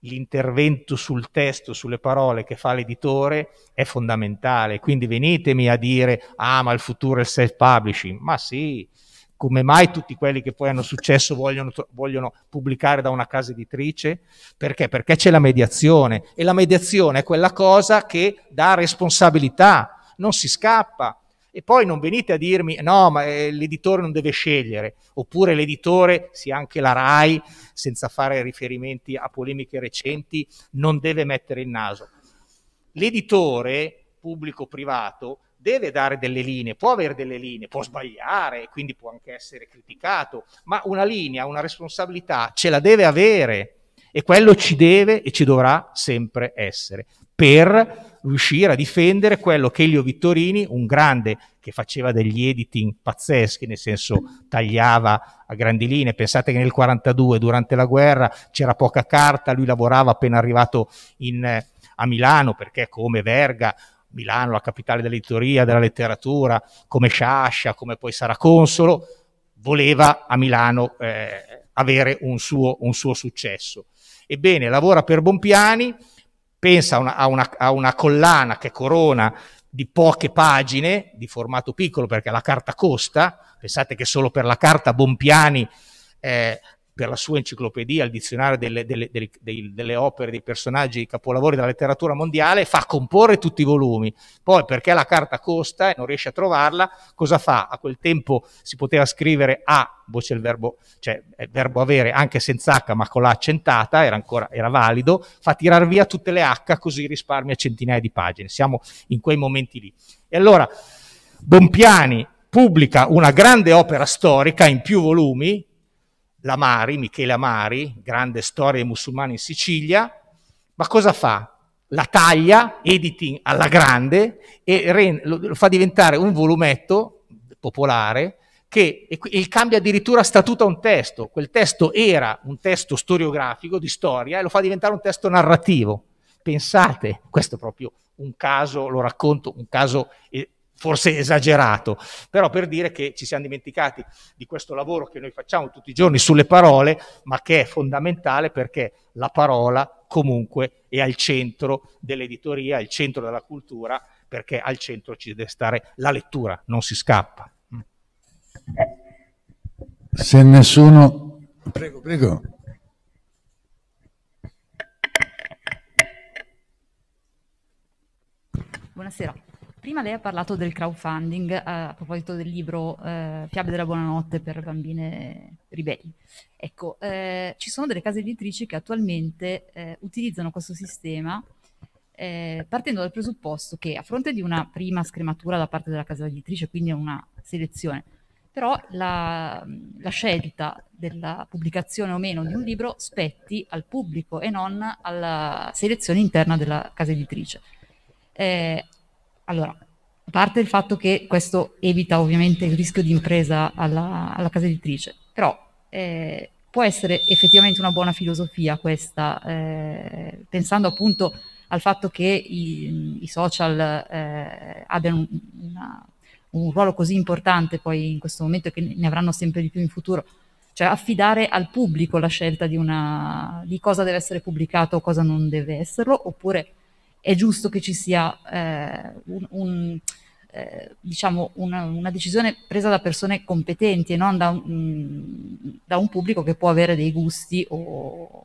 l'intervento sul testo, sulle parole che fa l'editore è fondamentale. Quindi venitemi a dire, ah ma il futuro è il self-publishing. Ma sì, come mai tutti quelli che poi hanno successo vogliono, vogliono, pubblicare da una casa editrice? Perché? Perché c'è la mediazione e la mediazione è quella cosa che dà responsabilità, non si scappa. E poi non venite a dirmi no, ma eh, l'editore non deve scegliere, oppure l'editore, sia anche la RAI, senza fare riferimenti a polemiche recenti, non deve mettere il naso. L'editore, pubblico privato, deve dare delle linee, può avere delle linee, può sbagliare, e quindi può anche essere criticato, ma una linea, una responsabilità ce la deve avere e quello ci deve e ci dovrà sempre essere per riuscire a difendere quello che Elio Vittorini, un grande che faceva degli editing pazzeschi, nel senso tagliava a grandi linee, pensate che nel 1942 durante la guerra c'era poca carta, lui lavorava appena arrivato in, eh, a Milano perché come Verga Milano, la capitale dell'editoria, della letteratura, come Sciascia, come poi sarà consolo, voleva a Milano eh, avere un suo, un suo, successo. Ebbene, lavora per Bompiani, pensa a una, a, una, a una, collana che corona di poche pagine, di formato piccolo perché la carta costa, pensate che solo per la carta Bompiani eh, per la sua enciclopedia, il dizionario delle, delle, delle, delle opere, dei personaggi, dei capolavori della letteratura mondiale, fa comporre tutti i volumi. Poi perché la carta costa e non riesce a trovarla, cosa fa? A quel tempo si poteva scrivere a, voce il verbo, cioè il verbo avere anche senza H ma con la accentata, era ancora era valido, fa tirar via tutte le H così risparmia centinaia di pagine. Siamo in quei momenti lì. E allora Bompiani pubblica una grande opera storica in più volumi, Lamari, Michele Amari, grande storia dei musulmani in Sicilia, ma cosa fa? La taglia, editing alla grande, e lo, fa diventare un volumetto popolare che e cambia addirittura statuto a un testo. Quel testo era un testo storiografico di storia e lo fa diventare un testo narrativo. Pensate, questo è proprio un caso, lo racconto, un caso eh, forse esagerato, però per dire che ci siamo dimenticati di questo lavoro che noi facciamo tutti i giorni sulle parole, ma che è fondamentale perché la parola comunque è al centro dell'editoria, al centro della cultura, perché al centro ci deve stare la lettura, non si scappa. Se nessuno... Prego, prego. Buonasera. Prima lei ha parlato del crowdfunding eh, a proposito del libro eh, Fiabe della Buonanotte per bambine ribelli. Ecco, eh, ci sono delle case editrici che attualmente eh, utilizzano questo sistema eh, partendo dal presupposto che a fronte di una prima scrematura da parte della casa editrice, quindi una selezione, però la, la scelta della pubblicazione o meno di un libro spetti al pubblico e non alla selezione interna della casa editrice. Eh, allora, a parte il fatto che questo evita ovviamente il rischio di impresa alla, alla casa editrice, però eh, può essere effettivamente una buona filosofia questa, eh, pensando appunto al fatto che i, i social eh, abbiano una, un ruolo così importante poi in questo momento e che ne avranno sempre di più in futuro, cioè affidare al pubblico la scelta di, una, di cosa deve essere pubblicato o cosa non deve esserlo, oppure è giusto che ci sia eh, un, un, eh, diciamo una, una, decisione presa da persone competenti e non da un, mm, da un pubblico che può avere dei gusti o,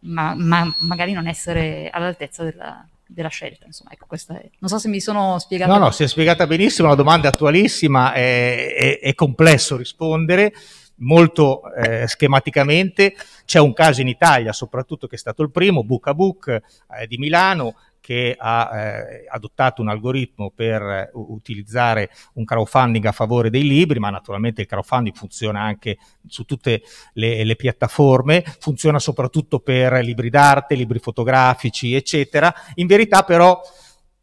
ma, ma, magari non essere all'altezza della, della scelta. Insomma, ecco, questa è... Non so se mi sono spiegata. No, no, si è spiegata benissimo, la domanda è attualissima, è, è, è complesso rispondere molto eh, schematicamente c'è un caso in Italia soprattutto che è stato il primo, Book a Book eh, di Milano che ha eh, adottato un algoritmo per eh, utilizzare un crowdfunding a favore dei libri, ma naturalmente il crowdfunding funziona anche su tutte le, le piattaforme, funziona soprattutto per libri d'arte, libri fotografici, eccetera. In verità però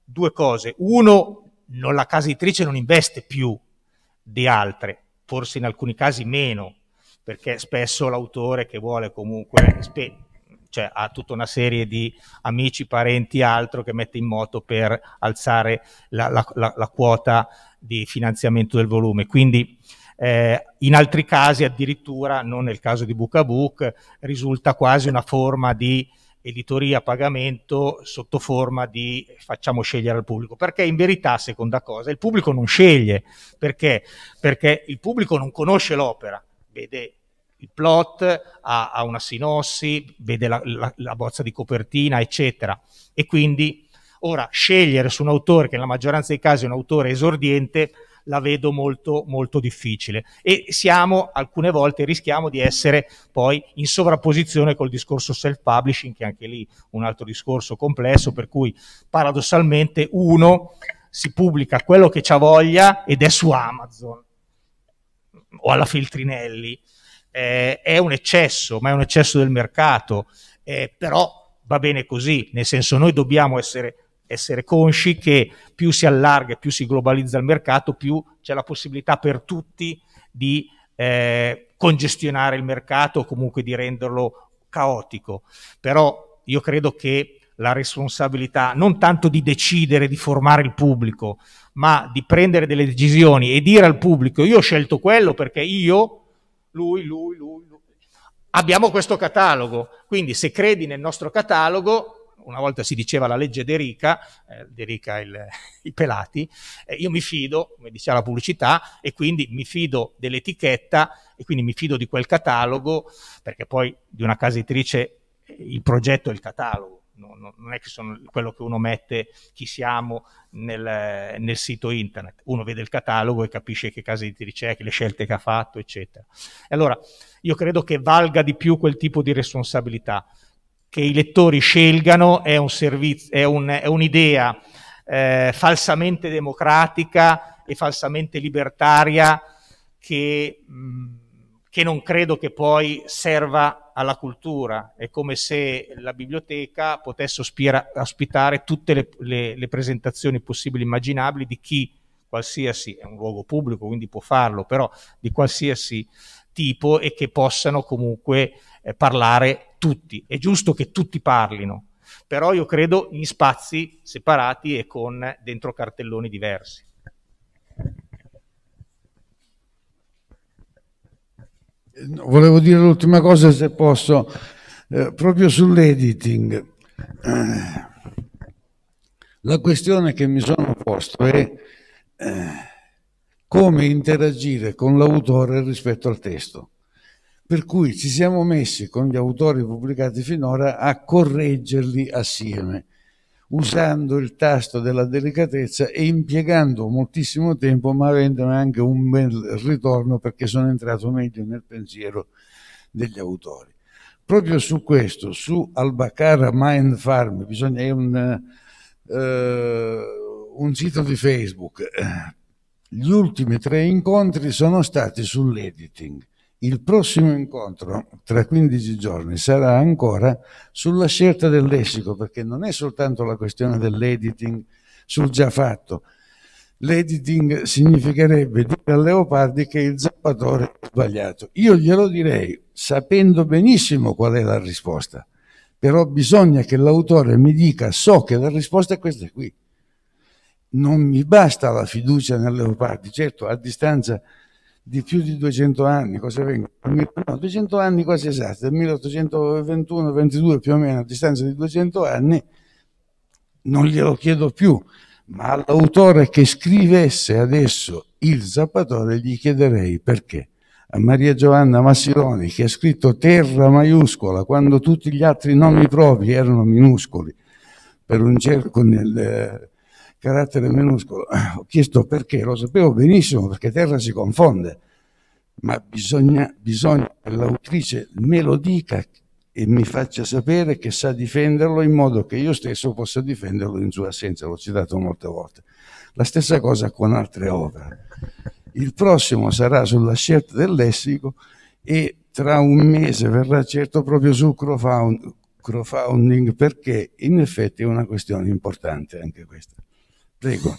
due cose. Uno, non, la casa editrice non investe più di altre, forse in alcuni casi meno, perché spesso l'autore che vuole comunque cioè ha tutta una serie di amici, parenti e altro che mette in moto per alzare la, la, la, la quota di finanziamento del volume. Quindi eh, in altri casi addirittura, non nel caso di Book a Book, risulta quasi una forma di editoria a pagamento sotto forma di facciamo scegliere al pubblico, perché in verità, seconda cosa, il pubblico non sceglie, perché? Perché il pubblico non conosce l'opera, vede il plot, ha, ha una sinossi, vede la, la, la, bozza di copertina, eccetera. E quindi, ora, scegliere su un autore, che nella maggioranza dei casi è un autore esordiente, la vedo molto, molto difficile. E siamo, alcune volte, rischiamo di essere poi in sovrapposizione col discorso self-publishing, che anche lì un altro discorso complesso, per cui paradossalmente uno si pubblica quello che ha voglia ed è su Amazon o alla Filtrinelli eh, è un eccesso, ma è un eccesso del mercato, eh, però va bene così, nel senso noi dobbiamo essere, essere consci che più si allarga, più si globalizza il mercato, più c'è la possibilità per tutti di eh, congestionare il mercato o comunque di renderlo caotico. Però io credo che la responsabilità non tanto di decidere di formare il pubblico, ma di prendere delle decisioni e dire al pubblico io ho scelto quello perché io lui, lui, lui, lui. Abbiamo questo catalogo, quindi se credi nel nostro catalogo, una volta si diceva la legge d'Erica, eh, d'Erica il, i pelati, eh, io mi fido, come diceva la pubblicità, e quindi mi fido dell'etichetta e quindi mi fido di quel catalogo, perché poi di una casa editrice eh, il progetto è il catalogo no, non è che sono quello che uno mette chi siamo nel, nel, sito internet, uno vede il catalogo e capisce che casa di tiri c'è, che le scelte che ha fatto, eccetera. E allora io credo che valga di più quel tipo di responsabilità, che i lettori scelgano è, un servizio, è, un, è un'idea eh, falsamente democratica e falsamente libertaria che... Mh, mm, che non credo che poi serva alla cultura, è come se la biblioteca potesse ospira, ospitare tutte le, le, le presentazioni possibili e immaginabili di chi qualsiasi, è un luogo pubblico quindi può farlo, però di qualsiasi tipo e che possano comunque eh, parlare tutti. È giusto che tutti parlino, però io credo in spazi separati e con dentro cartelloni diversi. volevo dire l'ultima cosa se posso, eh, proprio sull'editing. Eh, la questione che mi sono posto è eh, come interagire con l'autore rispetto al testo. Per cui ci siamo messi con gli autori pubblicati finora a correggerli assieme usando il tasto della delicatezza e impiegando moltissimo tempo ma avendone anche un bel ritorno perché sono entrato meglio nel pensiero degli autori. Proprio su questo, su Albacara Mind Farm, bisogna, è un, eh, un sito di Facebook. Gli ultimi tre incontri sono stati sull'editing il prossimo incontro, tra 15 giorni, sarà ancora sulla scelta del lessico, perché non è soltanto la questione dell'editing sul già fatto. L'editing significherebbe dire a Leopardi che il zappatore è sbagliato. Io glielo direi sapendo benissimo qual è la risposta, però bisogna che l'autore mi dica so che la risposta è questa qui. Non mi basta la fiducia nel Leopardi, certo a distanza di più di 200 anni, cosa vengono? 200 anni quasi esatti, 1821-22 più o meno, a distanza di 200 anni, non glielo chiedo più, ma all'autore che scrivesse adesso il Zappatore gli chiederei perché. A Maria Giovanna Massiloni, che ha scritto Terra maiuscola, quando tutti gli altri nomi propri erano minuscoli, per un cerco nel carattere minuscolo. Ah, ho chiesto perché, lo sapevo benissimo perché terra si confonde, ma bisogna, bisogna che l'autrice me lo dica e mi faccia sapere che sa difenderlo in modo che io stesso possa difenderlo in sua assenza, l'ho citato molte volte. La stessa cosa con altre opere. Il prossimo sarà sulla scelta del lessico e tra un mese verrà certo proprio su crowdfunding perché in effetti è una questione importante anche questa. Prego.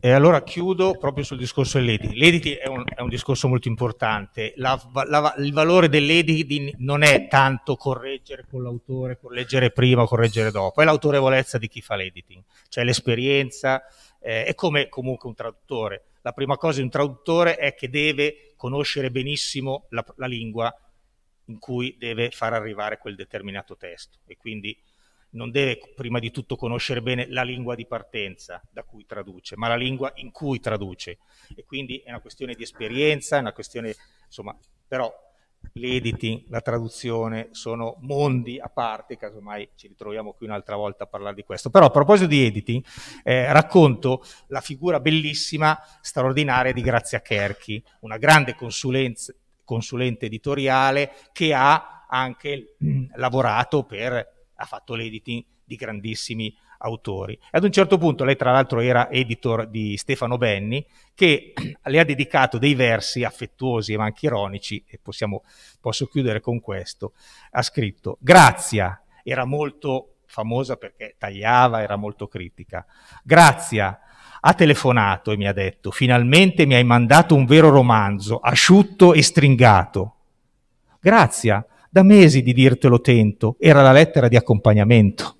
E allora chiudo proprio sul discorso dell'EDI. L'EDI è, è un, discorso molto importante. La, la, il valore dell'EDI non è tanto correggere con l'autore, correggere prima o correggere dopo, è l'autorevolezza di chi fa l'editing, cioè l'esperienza, eh, è come comunque un traduttore. La prima cosa di un traduttore è che deve conoscere benissimo la, la lingua in cui deve far arrivare quel determinato testo e quindi non deve prima di tutto conoscere bene la lingua di partenza da cui traduce, ma la lingua in cui traduce. E quindi è una questione di esperienza, è una questione, insomma, però l'editing, la traduzione sono mondi a parte, casomai ci ritroviamo qui un'altra volta a parlare di questo. Però a proposito di editing, eh, racconto la figura bellissima, straordinaria di Grazia Kerchi, una grande consulente editoriale che ha anche mm, lavorato per ha fatto l'editing di grandissimi autori. Ad un certo punto, lei tra l'altro era editor di Stefano Benni, che le ha dedicato dei versi affettuosi ma anche ironici, e possiamo, posso chiudere con questo. Ha scritto, Grazia, era molto famosa perché tagliava, era molto critica. Grazia, ha telefonato e mi ha detto, finalmente mi hai mandato un vero romanzo, asciutto e stringato. Grazia, da mesi di dirtelo tento, era la lettera di accompagnamento.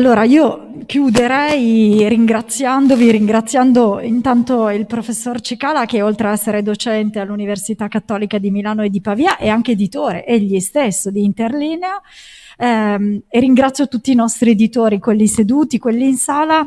Allora, io chiuderei ringraziandovi, ringraziando intanto il professor Cicala che oltre ad essere docente all'Università Cattolica di Milano e di Pavia è anche editore, egli stesso di Interlinea, ehm, e ringrazio tutti i nostri editori, quelli seduti, quelli in sala,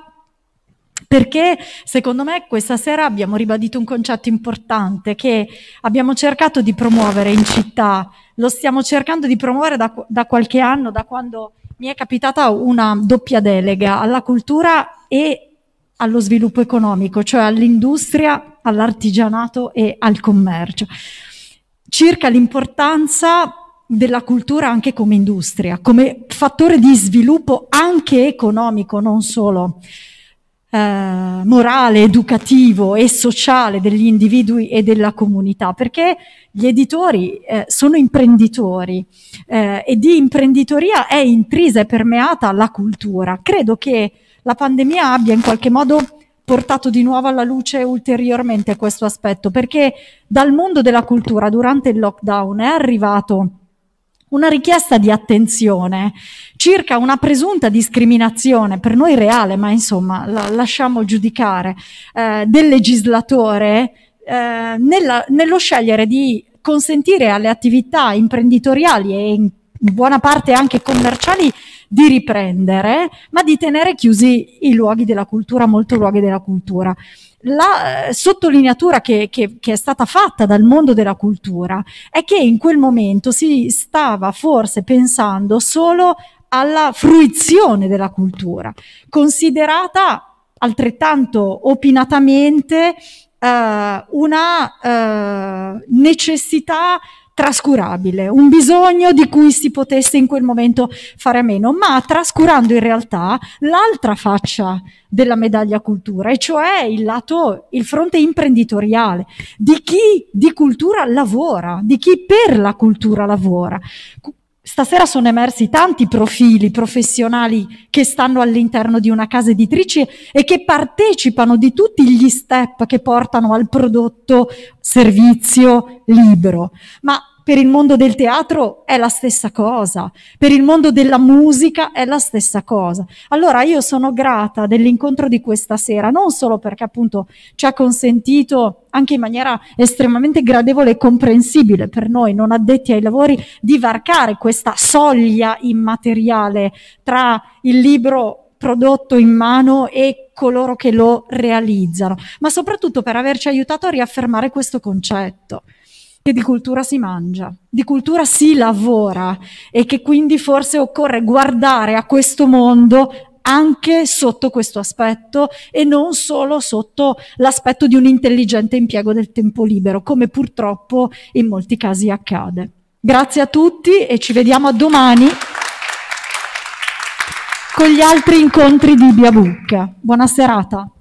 perché secondo me questa sera abbiamo ribadito un concetto importante che abbiamo cercato di promuovere in città, lo stiamo cercando di promuovere da, da qualche anno, da quando mi è capitata una doppia delega alla cultura e allo sviluppo economico, cioè all'industria, all'artigianato e al commercio, circa l'importanza della cultura anche come industria, come fattore di sviluppo anche economico, non solo eh, morale, educativo e sociale degli individui e della comunità, perché gli editori eh, sono imprenditori eh, e di imprenditoria è intrisa e permeata la cultura. Credo che la pandemia abbia in qualche modo portato di nuovo alla luce ulteriormente questo aspetto, perché dal mondo della cultura durante il lockdown è arrivato una richiesta di attenzione circa una presunta discriminazione, per noi reale, ma insomma la lasciamo giudicare, eh, del legislatore eh, nella, nello scegliere di consentire alle attività imprenditoriali e in buona parte anche commerciali di riprendere, ma di tenere chiusi i luoghi della cultura, molto luoghi della cultura la eh, sottolineatura che, che, che, è stata fatta dal mondo della cultura è che in quel momento si stava forse pensando solo alla fruizione della cultura, considerata altrettanto opinatamente eh, una eh, necessità trascurabile, un bisogno di cui si potesse in quel momento fare a meno, ma trascurando in realtà l'altra faccia della medaglia cultura, e cioè il lato, il fronte imprenditoriale, di chi di cultura lavora, di chi per la cultura lavora. Stasera sono emersi tanti profili professionali che stanno all'interno di una casa editrice e che partecipano di tutti gli step che portano al prodotto, servizio, libro. Ma per il mondo del teatro è la stessa cosa, per il mondo della musica è la stessa cosa. Allora io sono grata dell'incontro di questa sera, non solo perché appunto ci ha consentito anche in maniera estremamente gradevole e comprensibile per noi non addetti ai lavori di varcare questa soglia immateriale tra il libro prodotto in mano e coloro che lo realizzano, ma soprattutto per averci aiutato a riaffermare questo concetto che di cultura si mangia, di cultura si lavora e che quindi forse occorre guardare a questo mondo anche sotto questo aspetto e non solo sotto l'aspetto di un intelligente impiego del tempo libero, come purtroppo in molti casi accade. Grazie a tutti e ci vediamo a domani con gli altri incontri di Biabucca. Buona serata.